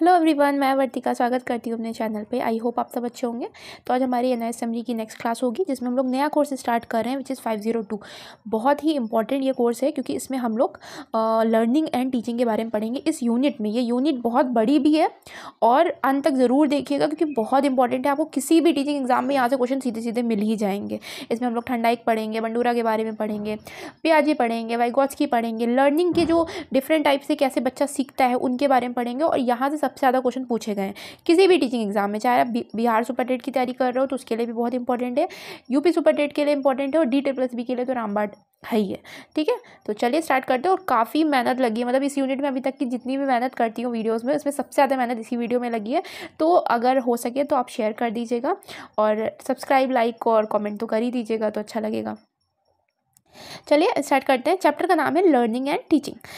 hello everyone मैं वर्तिका स्वागत करती हूँ अपने चैनल पे आई होप आप सब अच्छे होंगे तो आज हमारी एन आई की नेक्स्ट क्लास होगी जिसमें हम लोग नया कोर्स स्टार्ट कर रहे हैं which is five zero two बहुत ही इंपॉर्टेंट ये कोर्स है क्योंकि इसमें हम लोग लर्निंग एंड टीचिंग के बारे में पढ़ेंगे इस यूनिट में ये यूनिट बहुत बड़ी भी है और अंत तक ज़रूर देखिएगा क्योंकि बहुत इंपॉर्टेंट है आपको किसी भी टीचिंग एग्जाम में यहाँ से क्वेश्चन सीधे सीधे मिल ही जाएंगे इसमें हम लोग ठंडाइक पढ़ेंगे बंडूरा के बारे में पढ़ेंगे प्याजी पढ़ेंगे वाइगॉट्स की पढ़ेंगे लर्निंग के जो डिफरेंट टाइप से कैसे बच्चा सीखता है उनके बारे में पढ़ेंगे और यहाँ से सबसे ज़्यादा क्वेश्चन पूछे गए हैं किसी भी टीचिंग एग्जाम में चाहे आप बिहार सुपर टेट की तैयारी कर रहे हो तो उसके लिए भी बहुत इंपॉर्टेंट है यूपी सुपर टेट के लिए इंपॉर्टेंट है और डी टे प्लस बी के लिए तो रामबाट है ही है ठीक है तो चलिए स्टार्ट करते हैं और काफ़ी मेहनत लगी है मतलब इस यूनिट में अभी तक की जितनी भी मेहनत करती हूँ वीडियोज़ में उसमें सबसे ज़्यादा मेहनत इसी वीडियो में लगी है तो अगर हो सके तो आप शेयर कर दीजिएगा और सब्सक्राइब लाइक और कॉमेंट तो कर ही दीजिएगा तो अच्छा लगेगा चलिए स्टार्ट करते हैं चैप्टर का नाम है लर्निंग एंड टीचिंग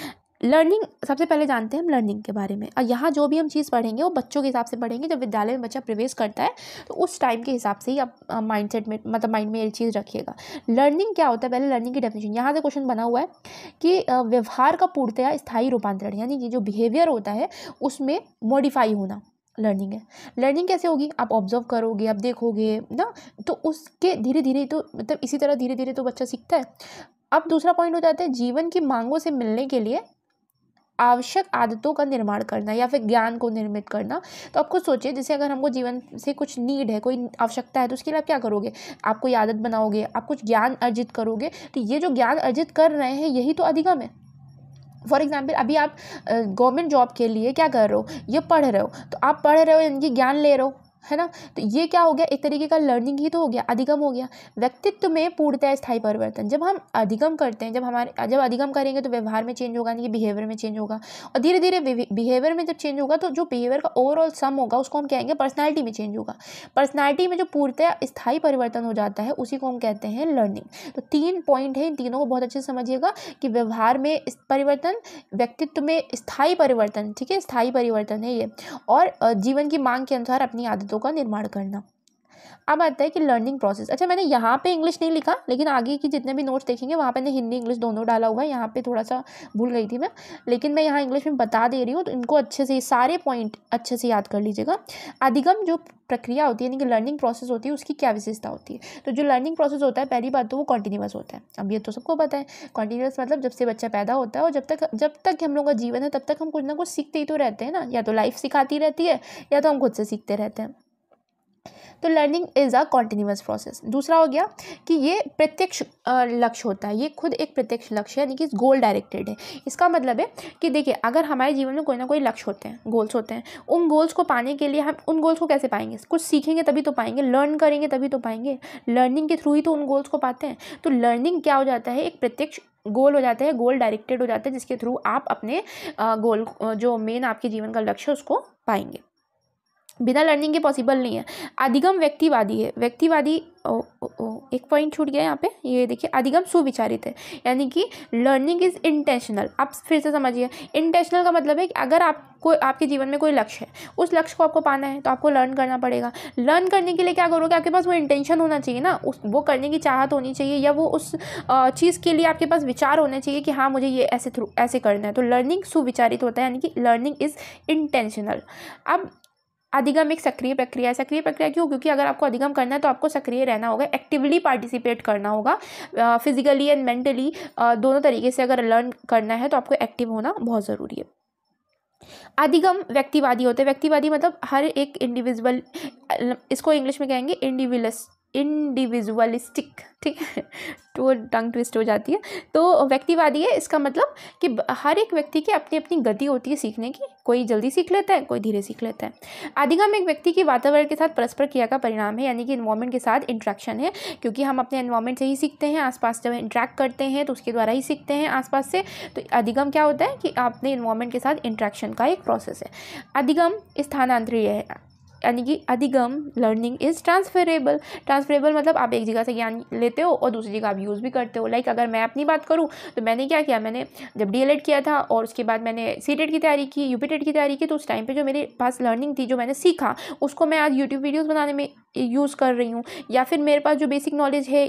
लर्निंग सबसे पहले जानते हैं हम लर्निंग के बारे में और यहाँ जो भी हम चीज़ पढ़ेंगे वो बच्चों के हिसाब से पढ़ेंगे जब विद्यालय में बच्चा प्रवेश करता है तो उस टाइम के हिसाब से ही आप माइंड सेट में मतलब माइंड में ये चीज़ रखिएगा लर्निंग क्या होता है पहले लर्निंग की डेफिनेशन यहाँ से क्वेश्चन बना हुआ है कि व्यवहार का पूर्णतया स्थायी रूपांतरण यानी कि जो बिहेवियर होता है उसमें मॉडिफाई होना लर्निंग है लर्निंग कैसे होगी आप ऑब्जर्व करोगे आप देखोगे ना तो उसके धीरे धीरे तो मतलब इसी तरह धीरे धीरे तो बच्चा सीखता है अब दूसरा पॉइंट हो जाता है जीवन की मांगों से मिलने के लिए आवश्यक आदतों का निर्माण करना या फिर ज्ञान को निर्मित करना तो आपको सोचिए जैसे अगर हमको जीवन से कुछ नीड है कोई आवश्यकता है तो उसके लिए आप क्या करोगे आप कोई आदत बनाओगे आप कुछ ज्ञान अर्जित करोगे तो ये जो ज्ञान अर्जित कर रहे हैं यही तो अधिगम है फॉर एग्जाम्पल अभी आप गवर्नमेंट जॉब के लिए क्या कर रहे हो ये पढ़ रहे हो तो आप पढ़ रहे हो इनकी ज्ञान ले रहे हो है ना तो ये क्या हो गया एक तरीके का लर्निंग ही तो हो गया अधिगम हो गया व्यक्तित्व में पूर्णतः स्थायी परिवर्तन जब हम अधिगम करते हैं जब हमारे जब अधिगम करेंगे तो व्यवहार में चेंज होगा यानी कि बिहेवियर में चेंज होगा और धीरे धीरे बिहेवियर में जब चेंज होगा तो जो बिहेवियर का ओवरऑल सम होगा उसको हम कहेंगे पर्सनैलिटी में चेंज होगा पर्सनैलिटी में जो पूर्णतः स्थायी परिवर्तन हो जाता है उसी को हम कहते हैं लर्निंग तो तीन पॉइंट है इन तीनों को बहुत अच्छे से समझिएगा कि व्यवहार में परिवर्तन व्यक्तित्व में स्थायी परिवर्तन ठीक है स्थायी परिवर्तन है ये और जीवन की मांग के अनुसार अपनी आदतों बातों का निर्माण करना अब आता है कि लर्निंग प्रोसेस अच्छा मैंने यहाँ पे इंग्लिश नहीं लिखा लेकिन आगे की जितने भी नोट्स देखेंगे वहाँ पे मैंने हिंदी इंग्लिश दोनों डाला हुआ है यहाँ पे थोड़ा सा भूल गई थी मैं लेकिन मैं यहाँ इंग्लिश में बता दे रही हूँ तो इनको अच्छे से सारे पॉइंट अच्छे से याद कर लीजिएगा अधिगम जो प्रक्रिया होती है यानी कि लर्निंग प्रोसेस होती है उसकी क्या विशेषता होती है तो जो लर्निंग प्रोसेस होता है पहली बात तो वो कंटिन्यूस होता है अब ये तो सबको पता है कॉन्टीन्यूस मतलब जब से बच्चा पैदा होता है और जब तक जब तक हम लोग का जीवन है तब तक हम कुछ ना कुछ सीखते ही तो रहते हैं ना या तो लाइफ सिखाती रहती है या तो हम खुद से सीखते रहते हैं तो learning is a continuous process दूसरा हो गया कि ये प्रत्यक्ष लक्ष्य होता है ये खुद एक प्रत्यक्ष लक्ष्य है यानी कि गोल डायरेक्टेड है इसका मतलब है कि देखिए अगर हमारे जीवन में कोई ना कोई लक्ष्य होते हैं गोल्स होते हैं उन गोल्स को पाने के लिए हम उन गोल्स को कैसे पाएंगे कुछ सीखेंगे तभी तो पाएंगे लर्न करेंगे तभी तो पाएंगे लर्निंग के थ्रू ही तो उन गोल्स को पाते हैं तो लर्निंग क्या हो जाता है एक प्रत्यक्ष गोल हो जाता है गोल डायरेक्टेड हो जाता है जिसके थ्रू आप अपने गोल जो मेन आपके जीवन का लक्ष्य है उसको पाएंगे बिना लर्निंग के पॉसिबल नहीं है अधिगम व्यक्तिवादी है व्यक्तिवादी ओ, ओ, ओ एक पॉइंट छूट गया यहाँ पे ये देखिए अधिगम सुविचारित है यानी कि लर्निंग इज इंटेंशनल आप फिर से समझिए इंटेंशनल का मतलब है कि अगर आपको आपके जीवन में कोई लक्ष्य है उस लक्ष्य को आपको पाना है तो आपको लर्न करना पड़ेगा लर्न करने के लिए क्या करोगे आपके पास वो इंटेंशन होना चाहिए ना उस वो करने की चाहत होनी चाहिए या वो उस चीज़ के लिए आपके पास विचार होने चाहिए कि हाँ मुझे ये ऐसे थ्रू ऐसे करना है तो लर्निंग सुविचारित होता है यानी कि लर्निंग इज़ इंटेंशनल अब अधिगम एक सक्रिय प्रक्रिया है सक्रिय प्रक्रिया क्यों क्योंकि अगर आपको अधिगम करना है तो आपको सक्रिय रहना होगा एक्टिवली पार्टिसिपेट करना होगा फिजिकली एंड मेंटली दोनों तरीके से अगर लर्न करना है तो आपको एक्टिव होना बहुत ज़रूरी है अधिगम व्यक्तिवादी होते हैं व्यक्तिवादी मतलब हर एक इंडिविजुअल इसको इंग्लिश में कहेंगे इंडिविलस इंडिविजुअलिस्टिक ठीक है तो टंग ट्विस्ट हो जाती है तो व्यक्तिवादी है इसका मतलब कि हर एक व्यक्ति की अपनी अपनी गति होती है सीखने की कोई जल्दी सीख लेता है कोई धीरे सीख लेता है आदिगम एक व्यक्ति की वातावरण के साथ परस्पर क्रिया का परिणाम है यानी कि इन्वायरमेंट के साथ इंट्रैक्शन है क्योंकि हम अपने इन्वायरमेंट से ही सीखते हैं आसपास जब इंट्रैक्ट करते हैं तो उसके द्वारा ही सीखते हैं आसपास से तो अधिगम क्या होता है कि अपने इन्वायरमेंट के साथ इंट्रैक्शन का एक प्रोसेस है अधिगम स्थानांतरीय है यानी कि अधिगम लर्निंग इज़ ट्रांसफरेबल ट्रांसफरेबल मतलब आप एक जगह से ज्ञान लेते हो और दूसरी जगह आप यूज़ भी करते हो लाइक like, अगर मैं अपनी बात करूँ तो मैंने क्या किया मैंने जब डी किया था और उसके बाद मैंने सी e की तैयारी की यू e की तैयारी की तो उस टाइम पर जो मेरे पास लर्निंग थी जो मैंने सीखा उसको मैं आज यूट्यूब वीडियोज़ बनाने में यूज़ कर रही हूँ या फिर मेरे पास जो बेसिक नॉलेज है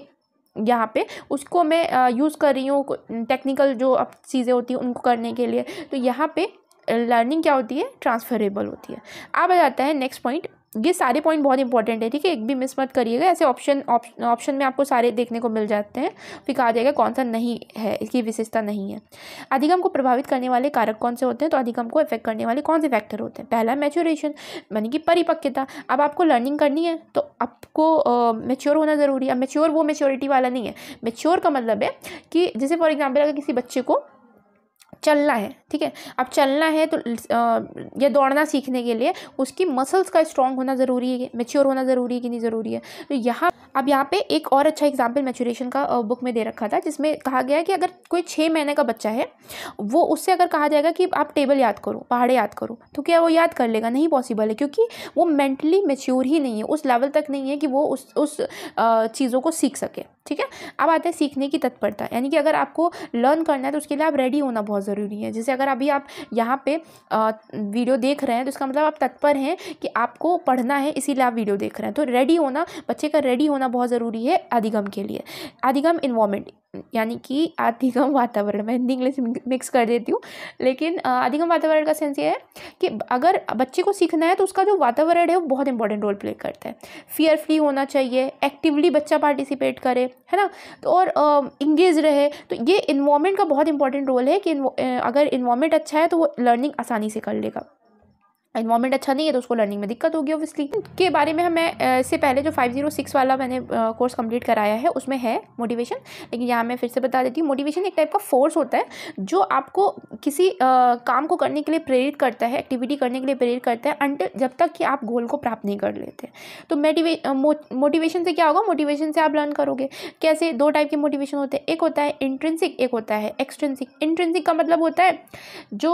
यहाँ पे उसको मैं यूज़ कर रही हूँ टेक्निकल जो अब चीज़ें होती हैं उनको करने के लिए तो यहाँ पे लर्निंग क्या होती है ट्रांसफरेबल होती है अब आ जाता है नेक्स्ट पॉइंट ये सारे पॉइंट बहुत इंपॉर्टेंट है ठीक है एक भी मिस मत करिएगा ऐसे ऑप्शन ऑप्शन में आपको सारे देखने को मिल जाते हैं फिर कहा जाएगा कौन सा नहीं है इसकी विशेषता नहीं है अधिगम को प्रभावित करने वाले कारक कौन से होते हैं तो अधिगम को इफेक्ट करने वाले कौन से फैक्टर होते हैं पहला मैच्योरेशन यानी कि परिपक्वता अब आपको लर्निंग करनी है तो आपको मेच्योर होना ज़रूरी है मेच्योर वो मेच्योरिटी वाला नहीं है मेच्योर का मतलब है कि जैसे फॉर एग्जाम्पल अगर किसी बच्चे को चलना है ठीक है अब चलना है तो या दौड़ना सीखने के लिए उसकी मसल्स का स्ट्रॉन्ग होना ज़रूरी है मेच्योर होना ज़रूरी है कि नहीं ज़रूरी है तो यहाँ अब यहाँ पे एक और अच्छा एग्जाम्पल मेच्योरेशन का बुक में दे रखा था जिसमें कहा गया कि अगर कोई छः महीने का बच्चा है वो उससे अगर कहा जाएगा कि आप टेबल याद करो पहाड़े याद करो तो क्या वो याद कर लेगा नहीं पॉसिबल है क्योंकि वो मेंटली मेच्योर ही नहीं है उस लेवल तक नहीं है कि वो उस उस चीज़ों को सीख सके ठीक है अब आते हैं सीखने की तत्परता यानी कि अगर आपको लर्न करना है तो उसके लिए आप रेडी होना बहुत ज़रूरी है जैसे अगर अभी आप यहाँ पे वीडियो देख रहे हैं तो इसका मतलब आप तत्पर हैं कि आपको पढ़ना है इसीलिए आप वीडियो देख रहे हैं तो रेडी होना बच्चे का रेडी होना बहुत ज़रूरी है अधिगम के लिए अधिगम इन्वॉर्मेंट यानी कि अधिगम वातावरण मैं हिंदी इंग्लिश मिक्स कर देती हूँ लेकिन अधिगम वातावरण का सेंस ये है कि अगर बच्चे को सीखना है तो उसका जो वातावरण है वो बहुत इंपॉर्टेंट रोल प्ले करता है फियर होना चाहिए एक्टिवली बच्चा पार्टिसिपेट करे है ना तो और इंगेज रहे तो ये इन्वामेंट का बहुत इंपॉर्टेंट रोल है कि अगर इन्वामेंट अच्छा है तो वो लर्निंग आसानी से कर लेगा इन्वायरमेंट अच्छा नहीं है तो उसको लर्निंग में दिक्कत होगी ऑब्वियसली के बारे में हमें इससे पहले जो 506 वाला मैंने कोर्स कंप्लीट कराया है उसमें है मोटिवेशन लेकिन यहाँ मैं फिर से बता देती हूँ मोटिवेशन एक टाइप का फोर्स होता है जो आपको किसी आ, काम को करने के लिए प्रेरित करता है एक्टिविटी करने के लिए प्रेरित करता है अंटिल जब तक कि आप गोल को प्राप्त नहीं कर लेते तो मेटिवे मोटिवेशन से क्या होगा मोटिवेशन से आप लर्न करोगे कैसे दो टाइप के मोटिवेशन होते हैं एक होता है इंट्रेंसिक एक होता है एक्सट्रेंसिक इंट्रेंसिक का मतलब होता है जो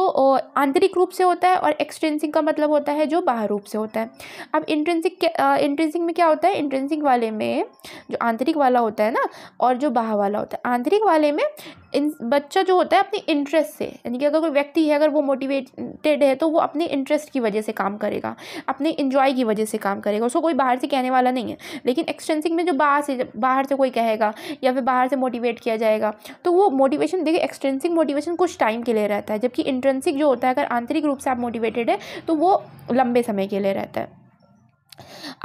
आंतरिक रूप से होता है और एक्सट्रेंसिक का मतलब मतलब होता है जो बाहर रूप से होता है अब इंट्रेंसिक इंट्रेंसिक में क्या होता है इंट्रेंसिक वाले में जो आंतरिक वाला होता है ना और जो बाहर वाला होता है आंतरिक वाले में इन बच्चा जो होता है अपने इंटरेस्ट से यानी कि अगर कोई व्यक्ति है अगर वो मोटिवेटेड है तो वो अपने इंटरेस्ट की वजह से काम करेगा अपने इंजॉय की वजह से काम करेगा उसको कोई बाहर से कहने वाला नहीं है लेकिन एक्सटेंसिंग में जो बाहर से बाहर से कोई कहेगा या फिर बाहर से मोटिवेट किया जाएगा तो वो मोटिवेशन देखिए एक्सटेंसिंग मोटिवेशन कुछ टाइम के लिए रहता है जबकि इंटरेंसिक जो होता है अगर आंतरिक रूप से आप मोटिवेटेड है तो वो लंबे समय के लिए रहता है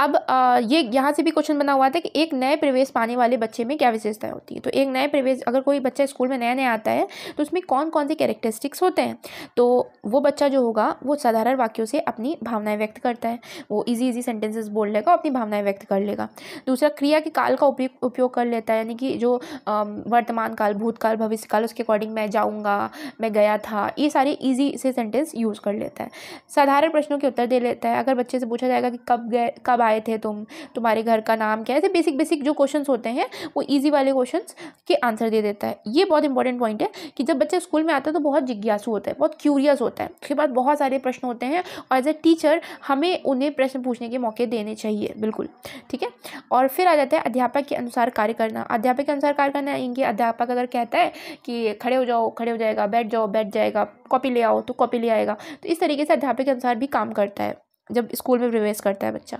अब आ, ये यहाँ से भी क्वेश्चन बना हुआ था कि एक नए प्रवेश पाने वाले बच्चे में क्या विशेषताएं होती है तो एक नए प्रवेश अगर कोई बच्चा स्कूल में नया नया आता है तो उसमें कौन कौन से कैरेक्टरिस्टिक्स होते हैं तो वो बच्चा जो होगा वो साधारण वाक्यों से अपनी भावनाएं व्यक्त करता है वो ईजी इजी सेंटेंसेस बोल लेगा अपनी भावनाएं व्यक्त कर लेगा दूसरा क्रिया के काल का उपयोग कर लेता है यानी कि जो वर्तमान काल भूतकाल भविष्यकाल उसके अकॉर्डिंग मैं जाऊँगा मैं गया था ये सारे ईजी से सेंटेंस यूज़ कर लेता है साधारण प्रश्नों के उत्तर दे लेता है अगर बच्चे से पूछा जाएगा कि कब गए कब आए थे तुम तुम्हारे घर का नाम क्या है ऐसे बेसिक बेसिक जो क्वेश्चन होते हैं वो ईजी वाले क्वेश्चन के आंसर दे देता है ये बहुत इंपॉर्टेंट पॉइंट है कि जब बच्चा स्कूल में आता है तो बहुत जिज्ञासु होता है बहुत क्यूरियस होता है उसके बाद बहुत सारे प्रश्न होते हैं और एज ए टीचर हमें उन्हें प्रश्न पूछने के मौके देने चाहिए बिल्कुल ठीक है और फिर आ जाता है अध्यापक के अनुसार कार्य करना अध्यापक के अनुसार कार्य करना इनके अध्यापक अगर कहता है कि खड़े हो जाओ खड़े हो जाएगा बैठ जाओ बैठ जाएगा कॉपी ले आओ तो कॉपी ले आएगा तो इस तरीके से अध्यापक के अनुसार भी काम करता है जब स्कूल में प्रवेश करता है बच्चा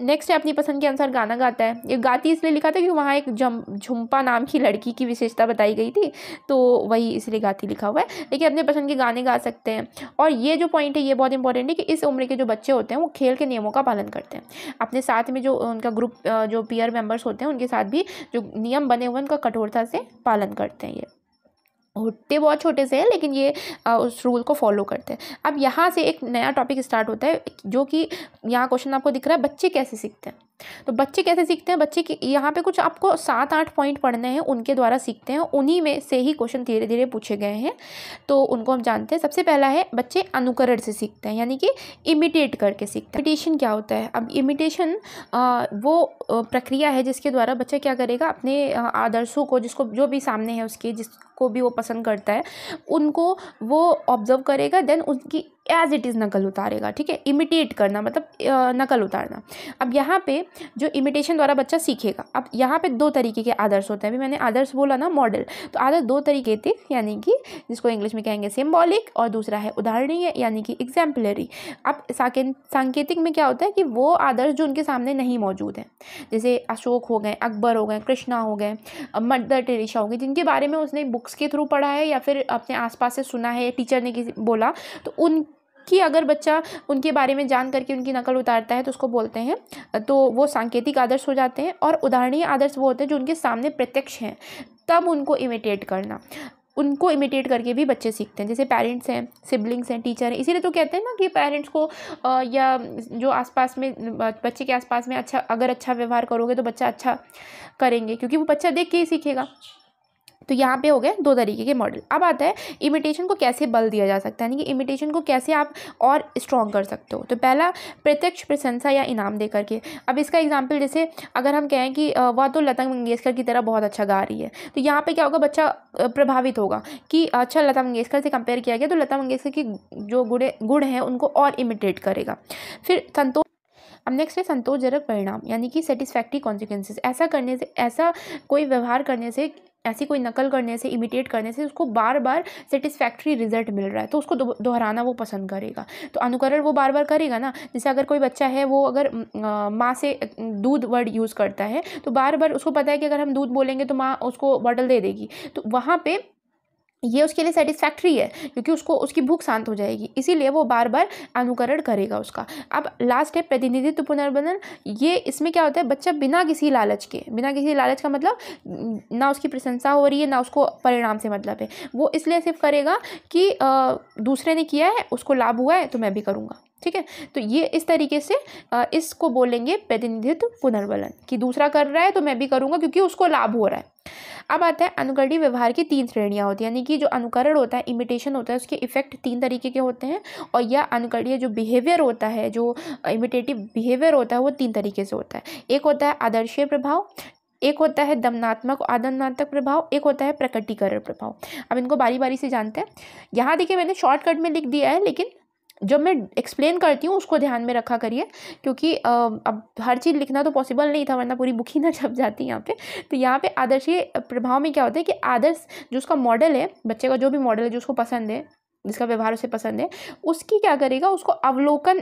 नेक्स्ट है अपनी पसंद के अनुसार गाना गाता है ये गाती इसलिए लिखा था कि वहाँ एक जम झुम्पा नाम की लड़की की विशेषता बताई गई थी तो वही इसलिए गाती लिखा हुआ है लेकिन अपने पसंद के गाने गा सकते हैं और ये जो पॉइंट है ये बहुत इंपॉर्टेंट है कि इस उम्र के जो बच्चे होते हैं वो खेल के नियमों का पालन करते हैं अपने साथ में जो उनका ग्रुप जो पीयर मेम्बर्स होते हैं उनके साथ भी जो नियम बने हुए हैं उनका कठोरता से पालन करते हैं ये होते बहुत छोटे से हैं लेकिन ये आ, उस रूल को फॉलो करते हैं अब यहाँ से एक नया टॉपिक स्टार्ट होता है जो कि यहाँ क्वेश्चन आपको दिख रहा है बच्चे कैसे सीखते हैं तो बच्चे कैसे सीखते हैं बच्चे की यहाँ पे कुछ आपको सात आठ पॉइंट पढ़ने हैं उनके द्वारा सीखते हैं उन्हीं में से ही क्वेश्चन धीरे धीरे पूछे गए हैं तो उनको हम जानते हैं सबसे पहला है बच्चे अनुकरण से सीखते हैं यानी कि इमिटेट करके सीखते हैं इमिटेशन क्या होता है अब इमिटेशन वो प्रक्रिया है जिसके द्वारा बच्चा क्या करेगा अपने आदर्शों को जिसको जो भी सामने है उसके जिसको भी वो पसंद करता है उनको वो ऑब्जर्व करेगा देन उनकी एज इट इज़ नकल उतारेगा ठीक है इमिटेट करना मतलब नकल उतारना अब यहाँ पे जो इमिटेशन द्वारा बच्चा सीखेगा अब यहाँ पे दो तरीके के आदर्श होते हैं अभी मैंने आदर्श बोला ना मॉडल तो आदर्श दो तरीके थे यानी कि जिसको इंग्लिश में कहेंगे सिम्बॉलिक और दूसरा है उदाहरणीय यानी कि एग्जाम्पलरी अब सांकेतिक में क्या होता है कि वो आदर्श जो उनके सामने नहीं मौजूद हैं जैसे अशोक हो गए अकबर हो गए कृष्णा हो गए मदर टेरिशा हो गए जिनके बारे में उसने बुक्स के थ्रू पढ़ा है या फिर अपने आसपास से सुना है या टीचर ने किसी बोला तो उन कि अगर बच्चा उनके बारे में जान करके उनकी नकल उतारता है तो उसको बोलते हैं तो वो सांकेतिक आदर्श हो जाते हैं और उदाहरणीय आदर्श वो होते हैं जो उनके सामने प्रत्यक्ष हैं तब उनको इमिटेट करना उनको इमिटेट करके भी बच्चे सीखते हैं जैसे पेरेंट्स हैं सिबलिंग्स हैं टीचर हैं इसीलिए तो कहते हैं ना कि पेरेंट्स को या जो आसपास में बच्चे के आसपास में अच्छा अगर अच्छा व्यवहार करोगे तो बच्चा अच्छा करेंगे क्योंकि वो बच्चा देख के ही सीखेगा तो यहाँ पे हो गए दो तरीके के मॉडल अब आता है इमिटेशन को कैसे बल दिया जा सकता है यानी कि इमिटेशन को कैसे आप और स्ट्रॉन्ग कर सकते हो तो पहला प्रत्यक्ष प्रशंसा या इनाम दे करके अब इसका एग्जाम्पल जैसे अगर हम कहें कि वह तो लता मंगेशकर की तरह बहुत अच्छा गा रही है तो यहाँ पर क्या होगा बच्चा प्रभावित होगा कि अच्छा लता मंगेशकर से कंपेयर किया गया तो लता मंगेशकर की जो गुड़े गुड़ हैं उनको और इमिटेट करेगा फिर संतोष अब नेक्स्ट है संतोषजनक परिणाम यानी कि सेटिस्फैक्ट्री कॉन्सिक्वेंसेज ऐसा करने से ऐसा कोई व्यवहार करने से ऐसी कोई नकल करने से इमिटेट करने से उसको बार बार सेटिस्फैक्ट्री रिजल्ट मिल रहा है तो उसको दोहराना वो पसंद करेगा तो अनुकरण वो बार बार करेगा ना जैसे अगर कोई बच्चा है वो अगर माँ से दूध वर्ड यूज़ करता है तो बार बार उसको पता है कि अगर हम दूध बोलेंगे तो माँ उसको बॉटल दे देगी तो वहाँ पर ये उसके लिए सेटिस्फैक्ट्री है क्योंकि उसको उसकी भूख शांत हो जाएगी इसीलिए वो बार बार अनुकरण करेगा उसका अब लास्ट है प्रतिनिधित्व पुनर्बंधन ये इसमें क्या होता है बच्चा बिना किसी लालच के बिना किसी लालच का मतलब ना उसकी प्रशंसा हो रही है ना उसको परिणाम से मतलब है वो इसलिए सिर्फ करेगा कि दूसरे ने किया है उसको लाभ हुआ है तो मैं भी करूँगा ठीक है तो ये इस तरीके से इसको बोलेंगे प्रतिनिधित्व पुनर्वलन कि दूसरा कर रहा है तो मैं भी करूँगा क्योंकि उसको लाभ हो रहा है अब आता है अनुकरणीय व्यवहार की तीन श्रेणियाँ होती हैं यानी कि जो अनुकरण होता है इमिटेशन होता है उसके इफेक्ट तीन तरीके के होते हैं और यह अनुकरणीय जो बिहेवियर होता है जो इमिटेटिव बिहेवियर होता है वो तीन तरीके से होता है एक होता है आदर्शीय प्रभाव एक होता है दमनात्मक आदमनात्मक प्रभाव एक होता है प्रकटीकरण प्रभाव अब इनको बारी बारी से जानते हैं यहाँ देखिए मैंने शॉर्टकट में लिख दिया है लेकिन जब मैं एक्सप्लेन करती हूँ उसको ध्यान में रखा करिए क्योंकि अब हर चीज़ लिखना तो पॉसिबल नहीं था वरना पूरी बुक ही ना छप जाती यहाँ पे तो यहाँ पे के प्रभाव में क्या होता है कि आदर्श जो उसका मॉडल है बच्चे का जो भी मॉडल है जो उसको पसंद है जिसका व्यवहार उसे पसंद है उसकी क्या करेगा उसको अवलोकन